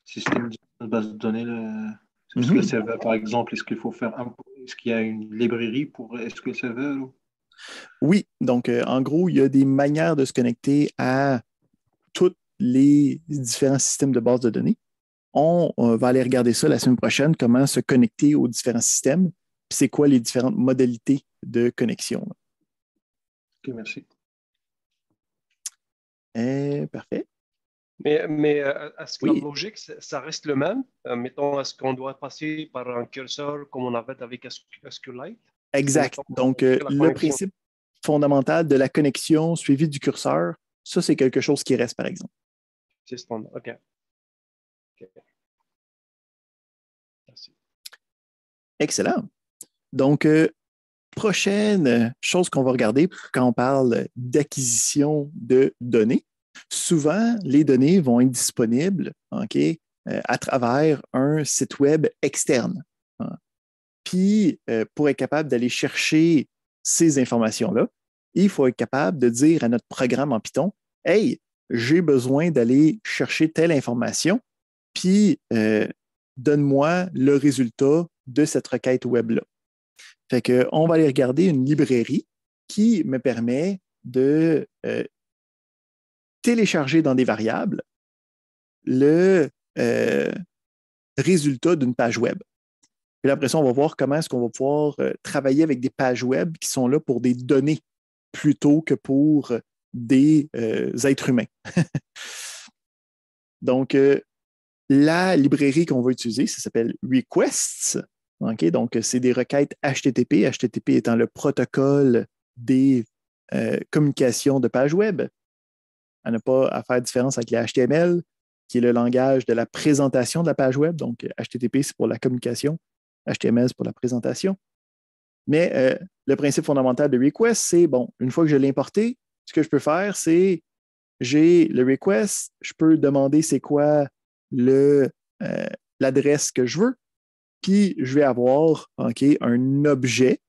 systèmes de base de données, mhm. Server par exemple, est-ce qu'il faut faire un... est-ce qu'il y a une librairie pour SQL Server Oui, donc en gros, il y a des manières de se connecter à tous les différents systèmes de base de données. on, va aller regarder ça la semaine prochaine, comment se connecter aux différents systèmes c'est quoi les différentes modalités de connexion. OK, merci. Eh, parfait. Mais, euh, est-ce que la logique, ça reste le même? Euh, mettons, est-ce qu'on doit passer par un curseur comme on avait avec SQLite? Exact. Donc, euh, le principe fondamental de la connexion suivie du curseur, ça, c'est quelque chose qui reste, par exemple. C'est standard. OK. Merci. Excellent. Donc, euh, prochaine chose qu'on va regarder quand on parle d'acquisition de données, souvent, les données vont être disponibles euh, à travers un site web externe. Hein. Puis, euh, pour être capable d'aller chercher ces informations-là, il faut être capable de dire à notre programme en Python, Hey, j'ai besoin d'aller chercher telle information, puis donne-moi le résultat de cette requête web-là. Fait qu'on on va aller regarder une librairie qui me permet de euh, télécharger dans des variables le euh, résultat d'une page web. Puis après ça, on va voir comment est-ce qu'on va pouvoir euh, travailler avec des pages web qui sont là pour des données plutôt que pour des êtres humains. Donc, la librairie qu'on va utiliser, ça s'appelle Requests. Donc, euh, c'est des requêtes HTTP, HTTP étant le protocole des euh, communications de page web. On n'a pas à faire différence avec les HTML, qui est le langage de la présentation de la page web. Donc, HTTP, euh, c'est pour la communication, HTML, c'est pour la présentation. Mais le principe fondamental de request, c'est, bon, une fois que je l'ai importé, ce que je peux faire, c'est, j'ai le request, je peux demander c'est quoi l'adresse que je veux. Puis je vais avoir un objet.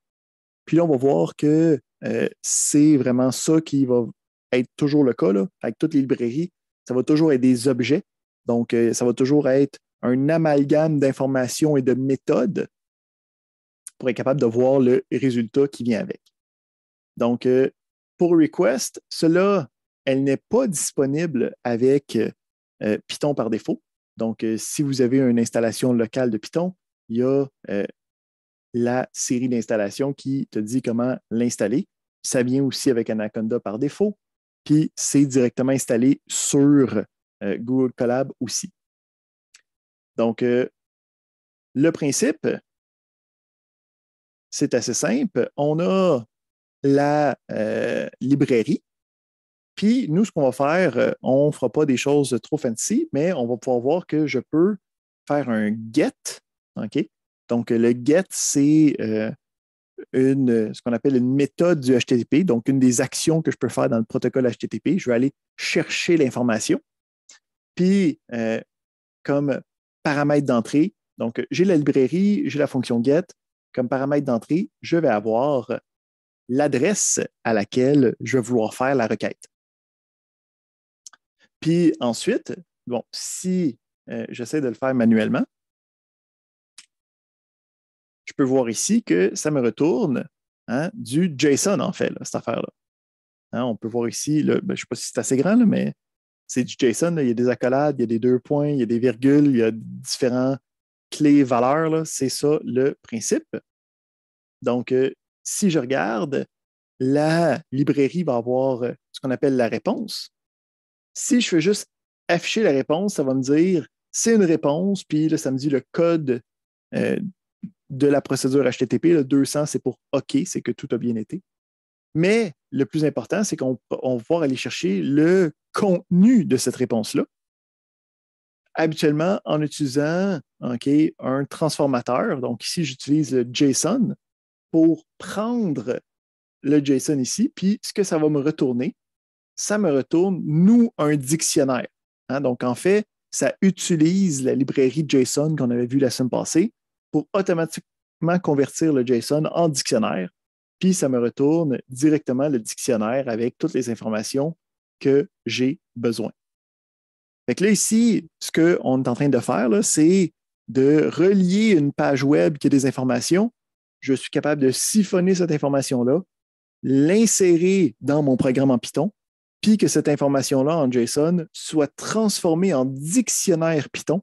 Puis là, on va voir que euh, c'est vraiment ça qui va être toujours le cas avec toutes les librairies. Ça va toujours être des objets. Donc, euh, ça va toujours être un amalgame d'informations et de méthodes pour être capable de voir le résultat qui vient avec. Donc, euh, pour Request, cela, elle n'est pas disponible avec Python par défaut. Donc, si vous avez une installation locale de Python, il y a euh, la série d'installations qui te dit comment l'installer. Ça vient aussi avec Anaconda par défaut. Puis c'est directement installé sur euh, Google Collab aussi. Donc, euh, le principe, c'est assez simple. On a la librairie. Puis nous, ce qu'on va faire, on ne fera pas des choses trop fancy, mais on va pouvoir voir que je peux faire un get OK? Donc, le GET, c'est euh, ce qu'on appelle une méthode du HTTP, donc une des actions que je peux faire dans le protocole HTTP. Je vais aller chercher l'information. Puis, euh, comme paramètre d'entrée, donc j'ai la librairie, j'ai la fonction get. Comme paramètre d'entrée, je vais avoir l'adresse à laquelle je vais vouloir faire la requête. Puis ensuite, bon, si euh, j'essaie de le faire manuellement, je peux voir ici que ça me retourne hein, du JSON, en fait, cette affaire-là. Hein, on peut voir ici, ben, je ne sais pas si c'est assez grand, mais c'est du JSON. il y a des accolades, il y a des deux points, il y a des virgules, il y a différents clés valeurs. C'est ça le principe. Donc, euh, si je regarde, la librairie va avoir euh, ce qu'on appelle la réponse. Si je fais juste afficher la réponse, ça va me dire c'est une réponse, puis là, ça me dit le code euh, de la procédure HTTP. Le 200, c'est pour OK, c'est que tout a bien été. Mais le plus important, c'est qu'on va pouvoir aller chercher le contenu de cette réponse-là. Habituellement, en utilisant un transformateur. Donc, ici, j'utilise le JSON pour prendre le JSON ici. Puis, ce que ça va me retourner, ça me retourne, nous, un dictionnaire. Hein. Donc, en fait, ça utilise la librairie JSON qu'on avait vue la semaine passée pour automatiquement convertir le JSON en dictionnaire, puis ça me retourne directement le dictionnaire avec toutes les informations que j'ai besoin. Donc là, ici, ce qu'on est en train de faire, c'est de relier une page web qui a des informations. Je suis capable de siphonner cette information-là, l'insérer dans mon programme en Python, puis que cette information-là en JSON soit transformée en dictionnaire Python,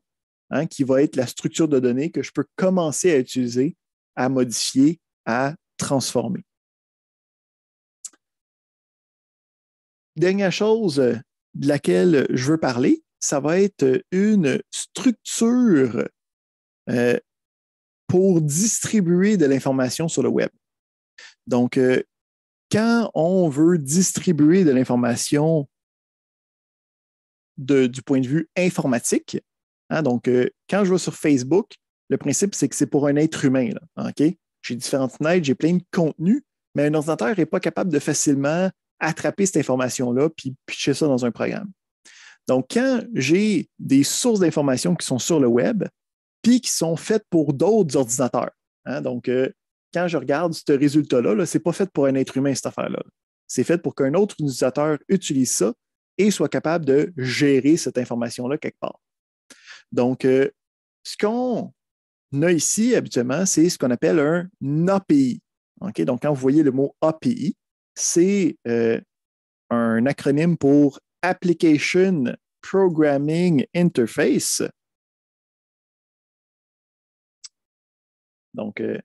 hein, qui va être la structure de données que je peux commencer à utiliser à modifier, à transformer. Dernière chose euh, de laquelle je veux parler, ça va être euh, une structure euh, pour distribuer de l'information sur le web. Donc, quand on veut distribuer de l'information du point de vue informatique, hein, donc quand je vais sur Facebook, le principe, c'est que c'est pour un être humain. OK? J'ai différentes fenêtres, j'ai plein de contenu, mais un ordinateur n'est pas capable de facilement attraper cette information-là puis pitcher ça dans un programme. Donc, quand j'ai des sources d'informations qui sont sur le web, puis qui sont faites pour d'autres ordinateurs. Hein, donc, euh, quand je regarde ce résultat-là, -là, ce n'est pas fait pour un être humain, cette affaire-là. C'est fait pour qu'un autre utilisateur utilise ça et soit capable de gérer cette information-là quelque part. Donc, euh, ce qu'on a ici, habituellement, c'est ce qu'on appelle un API. Donc, quand vous voyez le mot API, c'est euh, un acronyme pour Application Programming Interface. Donc, euh,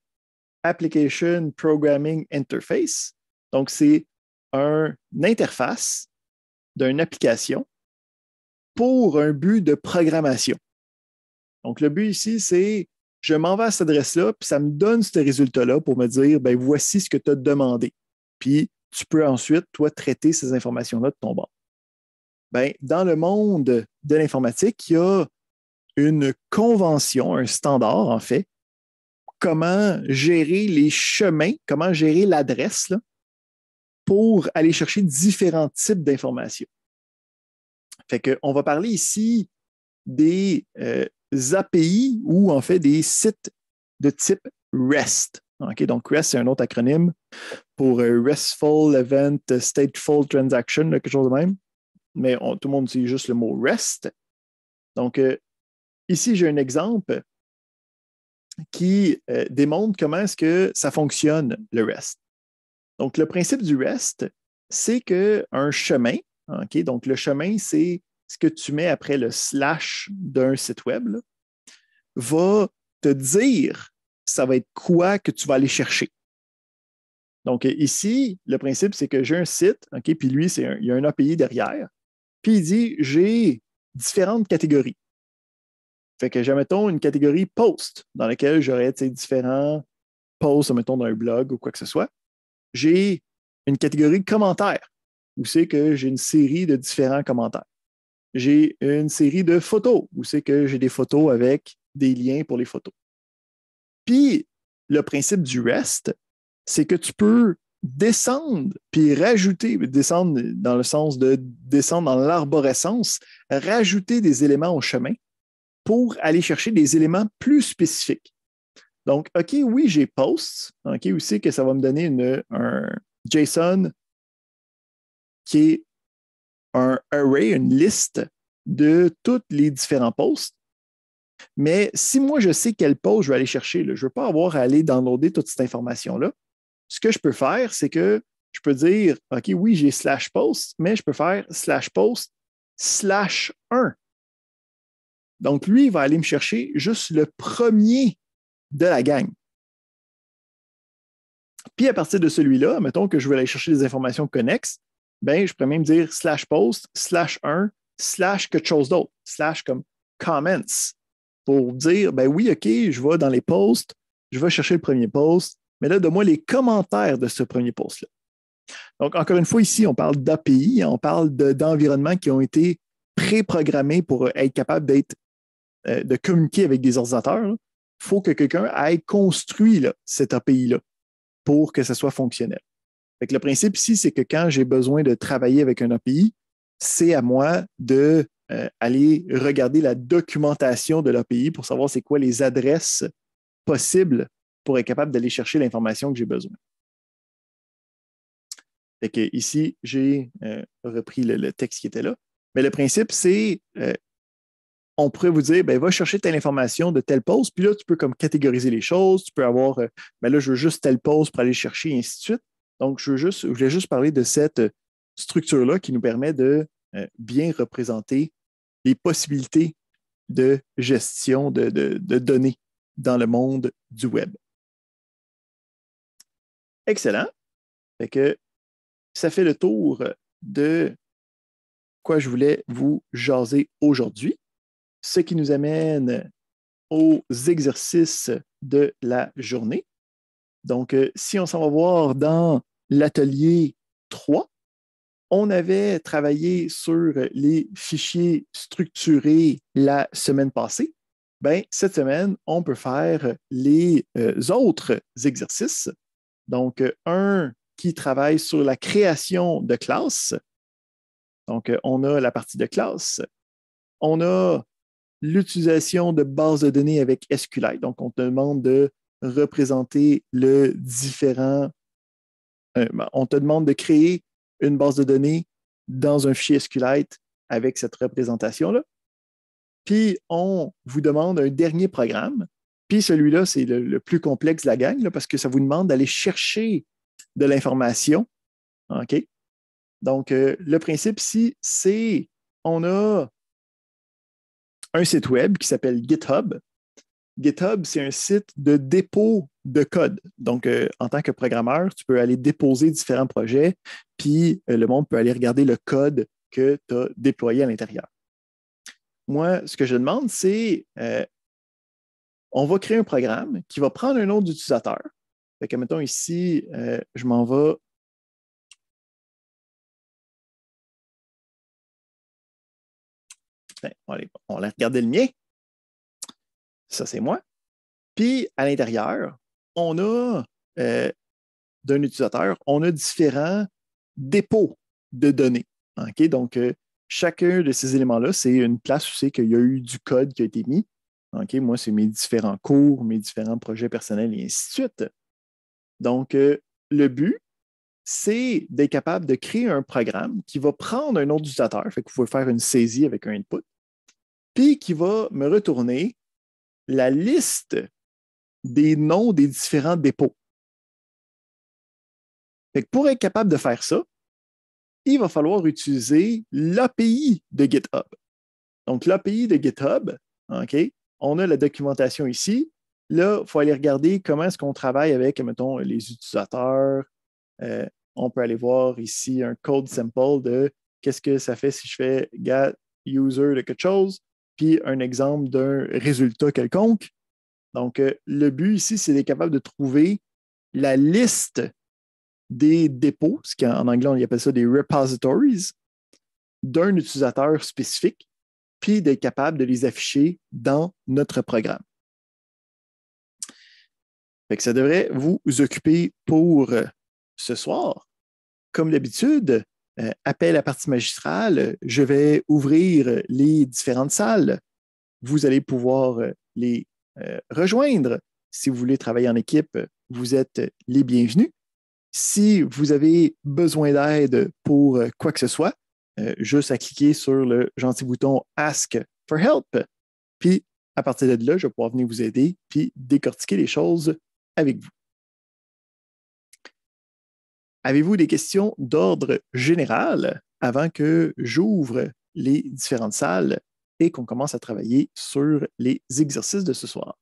Application Programming Interface. Donc, c'est un, une interface d'une application pour un but de programmation. Donc, le but ici, c'est je m'en vais à cette adresse-là, puis ça me donne ce résultat-là pour me dire, ben voici ce que tu as demandé. Puis tu peux ensuite, toi, traiter ces informations-là de ton bord. Ben, dans le monde de l'informatique, il y a une convention, un standard, en fait, comment gérer les chemins, comment gérer l'adresse pour aller chercher différents types d'informations. Fait qu'on va parler ici des euh, API ou en fait des sites de type REST. donc, REST, c'est un autre acronyme pour euh, RESTful Event Stateful Transaction, quelque chose de même. Mais tout le monde utilise juste le mot REST. Donc, euh, ici, j'ai un exemple qui euh, démontre comment est-ce que ça fonctionne, le REST. Donc, le principe du REST, c'est qu'un chemin, donc le chemin, c'est ce que tu mets après le slash d'un site web va te dire ça va être quoi que tu vas aller chercher. Donc ici, le principe, c'est que j'ai un site, OK, puis lui, il y a un API derrière, puis il dit j'ai différentes catégories. Fait que j'ai, mettons, une catégorie post dans laquelle j'aurais différents posts, mettons, d'un blog ou quoi que ce soit. J'ai une catégorie commentaires où c'est que j'ai une série de différents commentaires j'ai une série de photos où c'est que j'ai des photos avec des liens pour les photos. Puis, le principe du reste, c'est que tu peux descendre, puis rajouter, descendre dans le sens de descendre dans l'arborescence, rajouter des éléments au chemin pour aller chercher des éléments plus spécifiques. Donc, OK, oui, j'ai Post, OK, aussi que ça va me donner un JSON qui est un array, une liste de tous les différents posts. Mais si moi, je sais quel post je vais aller chercher, je ne veux pas avoir à aller downloader toute cette information-là. Ce que je peux faire, c'est que je peux dire, OK, oui, j'ai slash post, mais je peux faire slash post slash 1. Donc, lui, il va aller me chercher juste le premier de la gang. Puis, à partir de celui-là, mettons que je veux aller chercher des informations connexes, ben, je pourrais même dire slash post, slash 1, slash quelque chose d'autre, slash comme comments, pour dire, ben oui, OK, je vais dans les posts, je vais chercher le premier post, mais là, donne-moi les commentaires de ce premier post-là. Donc, encore une fois, ici, on parle d'API, on parle d'environnements qui ont été préprogrammés pour être capable d'être, euh, de communiquer avec des ordinateurs. Il faut que quelqu'un ait construit cet API-là pour que ça soit fonctionnel le principe ici, c'est que quand j'ai besoin de travailler avec un API, c'est à moi d'aller euh, regarder la documentation de l'API pour savoir c'est quoi les adresses possibles pour être capable d'aller chercher l'information que j'ai besoin. ici, j'ai euh, repris le, texte qui était là. Mais le principe, c'est qu'on euh, pourrait vous dire, ben, va chercher telle information de telle pause, puis là, tu peux comme catégoriser les choses, tu peux avoir, ben là, je veux juste telle pause pour aller chercher, et ainsi de suite. Donc, je, voulais juste parler de cette euh, structure-là qui nous permet de euh, bien représenter les possibilités de gestion de, données dans le monde du web. Excellent. que ça fait le tour de quoi je voulais vous jaser aujourd'hui, ce qui nous amène aux exercices de la journée. Donc, euh, si on s'en va voir dans l'atelier 3, on avait travaillé sur les fichiers structurés la semaine passée. Bien, cette semaine, on peut faire les euh, autres exercices. Donc, euh, un qui travaille sur la création de classes. Donc, on a la partie de classe. On a l'utilisation de bases de données avec SQLite. Donc, on te demande de représenter le différent. Euh, ben, on te demande de créer une base de données dans un fichier SQLite avec cette représentation-là. Puis on vous demande un dernier programme. Puis celui-là, c'est le, plus complexe de la gang parce que ça vous demande d'aller chercher de l'information. OK? Donc, euh, le principe ici, c'est on a un site web qui s'appelle GitHub. GitHub, c'est un site de dépôt de code. Donc, euh, en tant que programmeur, tu peux aller déposer différents projets, puis euh, le monde peut aller regarder le code que tu as déployé à l'intérieur. Moi, ce que je demande, c'est euh, on va créer un programme qui va prendre un nom d'utilisateur. Fait que, mettons ici, je m'en vais ben, on va regarder le mien ça c'est moi. Puis à l'intérieur, on a euh, d'un utilisateur, on a différents dépôts de données. Donc, euh, chacun de ces éléments-là, c'est une place où c'est qu'il y a eu du code qui a été mis. Moi, c'est mes différents cours, mes différents projets personnels et ainsi de suite. Donc, euh, le but, c'est d'être capable de créer un programme qui va prendre un autre utilisateur, fait que vous pouvez faire une saisie avec un input, puis qui va me retourner la liste des noms des différents dépôts. pour être capable de faire ça, il va falloir utiliser l'API de GitHub. Donc, l'API de GitHub, OK, on a la documentation ici. Là, il faut aller regarder comment est-ce qu'on travaille avec, mettons, les utilisateurs. Euh, on peut aller voir ici un code simple de qu'est-ce que ça fait si je fais get user de quelque chose puis un exemple d'un résultat quelconque. Donc, euh, le but ici, c'est d'être capable de trouver la liste des dépôts, ce qu'en anglais, on appelle ça des repositories, d'un utilisateur spécifique, puis d'être capable de les afficher dans notre programme. que ça devrait vous occuper pour euh, ce soir. Comme d'habitude, euh, appel à partie magistrale, je vais ouvrir les différentes salles. Vous allez pouvoir euh, les euh, rejoindre. Si vous voulez travailler en équipe, vous êtes les bienvenus. Si vous avez besoin d'aide pour quoi que ce soit, juste à cliquer sur le gentil bouton Ask for Help. Puis, à partir de là, je vais pouvoir venir vous aider puis décortiquer les choses avec vous. Avez-vous des questions d'ordre général avant que j'ouvre les différentes salles et qu'on commence à travailler sur les exercices de ce soir?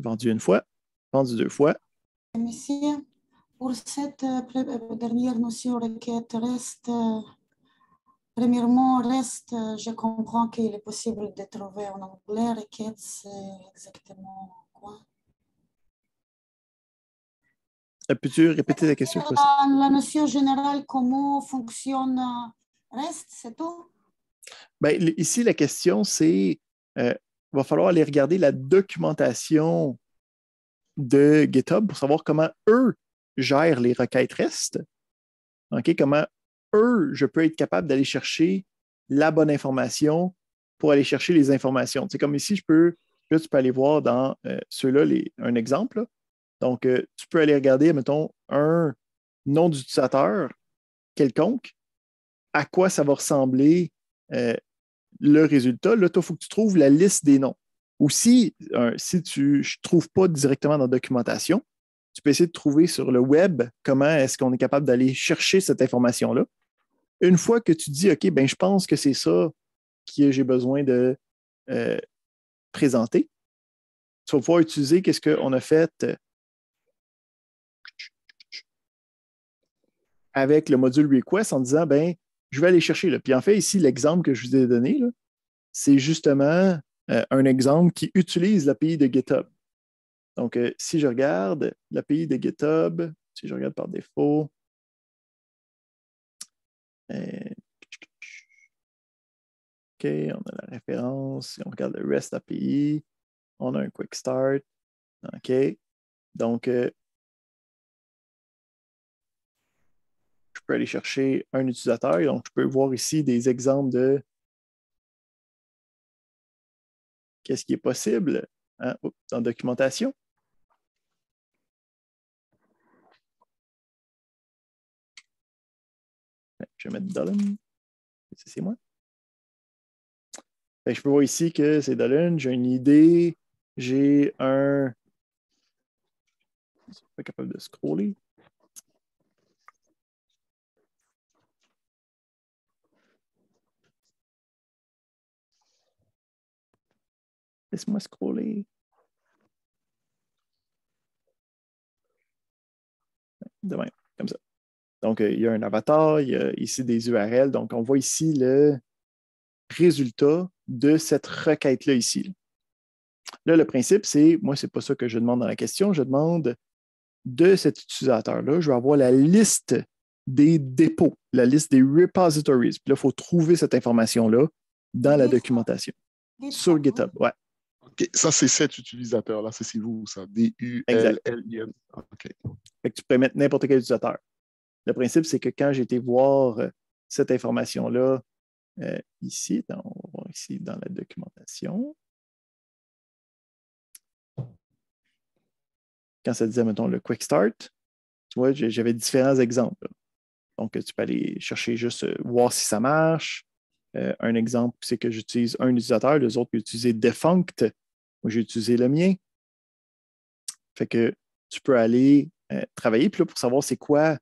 Vendu une fois, vendu deux fois. Monsieur, pour cette euh, euh, dernière notion reste euh, Premièrement, REST, euh, je comprends qu'il est possible de trouver en anglais requête, c'est exactement quoi Peux-tu répéter la question la, notion générale, comment fonctionne euh, REST, c'est tout ben, Ici, la question, c'est il euh, va falloir aller regarder la documentation de GitHub pour savoir comment eux gèrent les requêtes REST. OK, comment eux, je peux être capable d'aller chercher la bonne information pour aller chercher les informations. C'est comme ici, je peux, tu peux aller voir dans euh, ceux-là un exemple. Donc, euh, tu peux aller regarder, mettons, un nom d'utilisateur quelconque, à quoi ça va ressembler euh, le résultat. Là, il faut que tu trouves la liste des noms. Ou si, si tu ne trouves pas directement dans la documentation, tu peux essayer de trouver sur le web comment est-ce qu'on est capable d'aller chercher cette information-là une fois que tu dis, OK, ben, je pense que c'est ça que j'ai besoin de euh, présenter, tu vas pouvoir utiliser qu'est-ce qu'on a fait euh, avec le module request en disant, ben, je vais aller chercher. Puis en fait, ici, l'exemple que je vous ai donné, c'est justement euh, un exemple qui utilise l'API de GitHub. Donc, si je regarde l'API de GitHub, si je regarde par défaut, euh, OK, on a la référence. Si on regarde le REST API, on a un Quick Start. OK. Donc, euh, je peux aller chercher un utilisateur. Donc, je peux voir ici des exemples de qu'est-ce qui est possible hein. en dans documentation. Je vais mettre Dolan. C'est moi. je peux voir ici que c'est Dolan. J'ai une idée. J'ai un. Je suis pas capable de scroller. Laisse-moi scroller. Demain, comme ça. Donc, euh, il y a un avatar, il y a ici des URL. Donc, on voit ici le résultat de cette requête-là ici. Là, le principe, c'est, moi, ce n'est pas ça que je demande dans la question. Je demande de cet utilisateur-là, je vais avoir la liste des dépôts, la liste des repositories. Puis là, il faut trouver cette information-là dans la documentation. Sur GitHub, ouais. OK, ça, c'est cet utilisateur-là, c'est vous, ça. d u l OK. Fait tu peux mettre n'importe quel utilisateur le principe, c'est que quand j'ai été voir euh, cette information-là, euh, ici, dans, on va voir ici dans la documentation, quand ça disait, mettons, le Quick Start, tu j'avais différents exemples. Donc, tu peux aller chercher juste euh, voir si ça marche. un exemple, c'est que j'utilise un utilisateur, les autres, utilisent utilisé Defunct. Moi, j'ai utilisé le mien. Fait que tu peux aller travailler. Puis pour savoir c'est quoi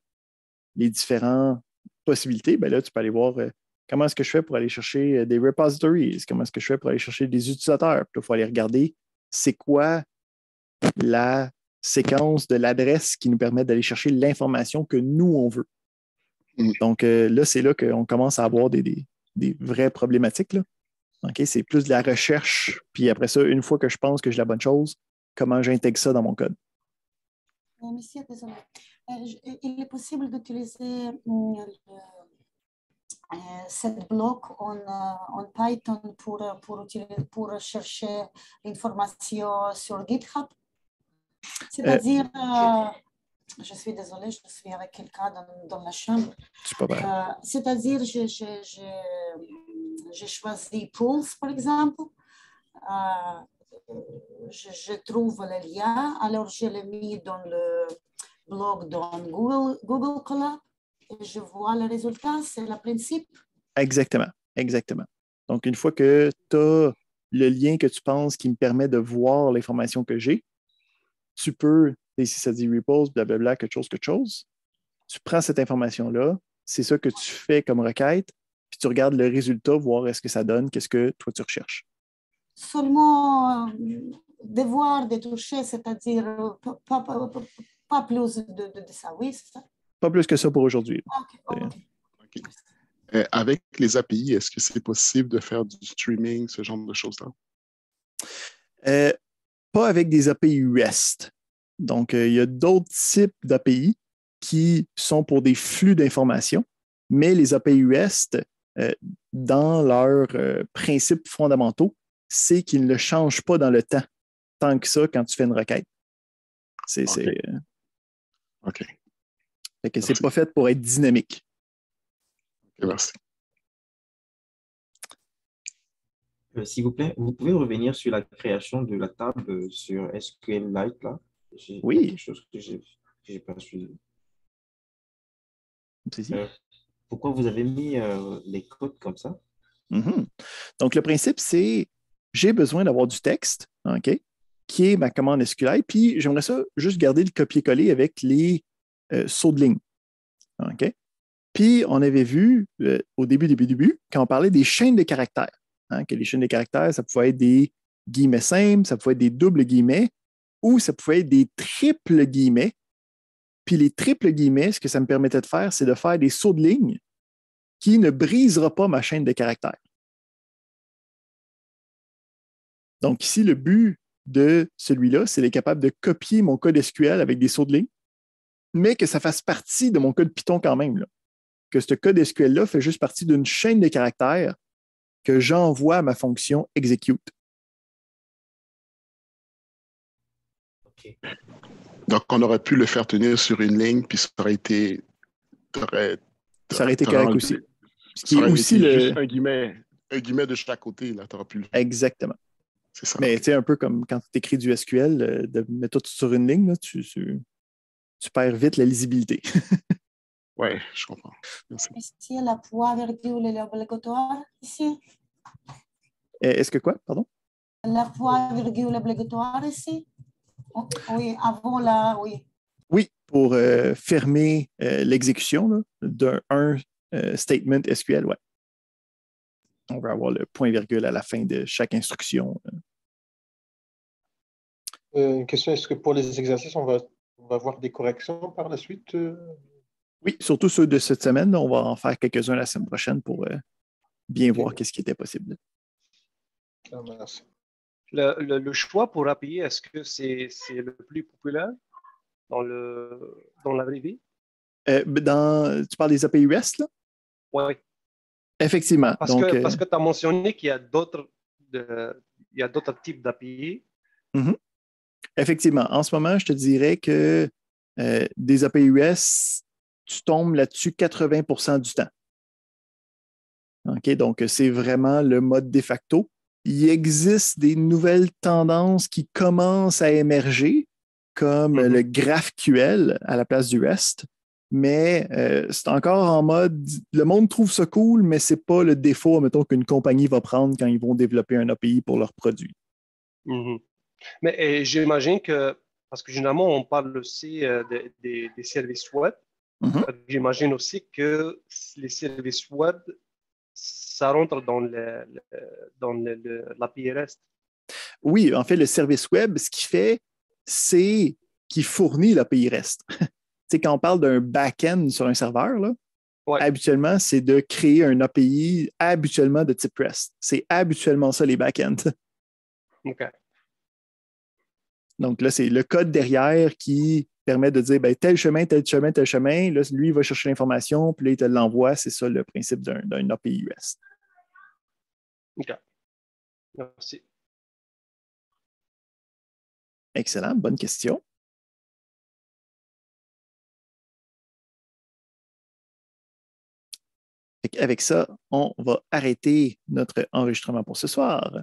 les différentes possibilités, ben là, tu peux aller voir euh, comment est-ce que je fais pour aller chercher euh, des repositories, comment est-ce que je fais pour aller chercher des utilisateurs. il faut aller regarder c'est quoi la séquence de l'adresse qui nous permet d'aller chercher l'information que nous, on veut. Mm. Donc euh, là, c'est là qu'on commence à avoir des, vraies problématiques. C'est plus de la recherche. Puis après ça, une fois que je pense que j'ai la bonne chose, comment j'intègre ça dans mon code? Euh, il est possible d'utiliser mm, euh, ce bloc en, euh, en Python pour, pour, pour chercher l'information sur GitHub. C'est-à-dire, je suis désolée, je suis avec quelqu'un dans, dans, la chambre. C'est-à-dire, je j'ai choisi Pulse, par exemple. je, je, trouve le lien, alors je l'ai mis dans le blog dans Google, Google Collab, je vois le résultat, c'est le principe. Exactement, exactement. Donc, une fois que tu as le lien que tu penses qui me permet de voir l'information que j'ai, tu peux, si ça dit repose, blablabla, quelque chose, quelque chose, tu prends cette information-là, c'est ça que tu fais comme requête, puis tu regardes le résultat, voir est-ce que ça donne, qu'est-ce que toi tu recherches. Seulement euh, devoir de toucher, c'est-à-dire euh, pas plus de, ça, oui, ça? Pas plus que ça pour aujourd'hui. Euh, avec les API, est-ce que c'est possible de faire du streaming, ce genre de choses-là? Euh, pas avec des API REST. Donc, euh, il y a d'autres types d'API qui sont pour des flux d'informations, mais les API REST, dans leurs principes fondamentaux, c'est qu'ils ne changent pas dans le temps tant que ça quand tu fais une requête. C'est OK. Fait que c'est pas fait pour être dynamique. OK, merci. Euh, s'il vous plaît, vous pouvez revenir sur la création de la table euh, sur SQLite, là? Oui. Quelque chose que j'ai pas suivi. Euh, pourquoi vous avez mis les codes comme ça? Mhm. Donc, le principe, c'est j'ai besoin d'avoir du texte, OK? qui est ma commande SQLite. Puis j'aimerais ça juste garder le copier-coller avec les euh, sauts de ligne. OK? Puis on avait vu euh, au début, début, début, quand on parlait des chaînes de caractères, hein, que les chaînes de caractères, ça pouvait être des guillemets simples, ça pouvait être des doubles guillemets, ou ça pouvait être des triples guillemets. Puis les triples guillemets, ce que ça me permettait de faire, c'est de faire des sauts de ligne qui ne brisera pas ma chaîne de caractères. Donc ici, le but de celui-là, c'est est capable de copier mon code SQL avec des sauts de ligne, mais que ça fasse partie de mon code Python quand même. Que ce code SQL-là fait juste partie d'une chaîne de caractères que j'envoie à ma fonction execute. OK. Donc, on aurait pu le faire tenir sur une ligne, puis ça aurait été. Ça aurait, été correct aussi. Ce qui est aussi le. Un guillemet, de chaque côté, là, tu pu le Exactement. Mais tu sais, un peu comme quand tu écris du SQL, euh, de mettre tout sur une ligne, là, tu, perds vite la lisibilité. oui, je comprends. ici? Euh, est-ce que quoi, pardon? La fois virgule obligatoire ici? Oh, oui, avant la, oui. Oui, pour euh, fermer l'exécution d'un statement SQL, ouais. On va avoir le point virgule à la fin de chaque instruction. Euh, une question, est-ce que pour les exercices, on va, avoir des corrections par la suite? Euh? Oui, surtout ceux de cette semaine. On va en faire quelques-uns la semaine prochaine pour euh, bien voir qu'est-ce qui était possible. merci. Le, choix pour API, est-ce que c'est le plus populaire dans, la vraie vie? Ben, dans, tu parles des API US, là? Oui. Effectivement. Parce que, tu as mentionné qu'il y a d'autres types d'API. Mhm effectivement, en ce moment, je te dirais que euh, des APUS, tu tombes là-dessus 80 du temps. OK, donc c'est vraiment le mode de facto. Il existe des nouvelles tendances qui commencent à émerger, comme mm-hmm. le GraphQL à la place du REST, mais euh, c'est encore en mode le monde trouve ça cool, mais c'est pas le défaut, mettons, qu'une compagnie va prendre quand ils vont développer un API pour leur produit. Mm-hmm. Mais j'imagine que, parce que généralement, on parle aussi euh, des, services web. Mhm. J'imagine aussi que les services web, ça rentre dans, le, l'API REST. Oui, en fait, le service web, ce qu'il fait, c'est qu'il fournit l'API REST. c'est quand on parle d'un back-end sur un serveur, habituellement, c'est de créer un API habituellement de type REST. C'est habituellement ça, les backends. OK. Donc là, c'est le code derrière qui permet de dire ben, tel chemin, tel chemin, tel chemin. Là, lui, il va chercher l'information, puis là, il te l'envoie. C'est ça le principe d'un API US.. OK. Merci. Excellent. Bonne question. Avec ça, on va arrêter notre enregistrement pour ce soir.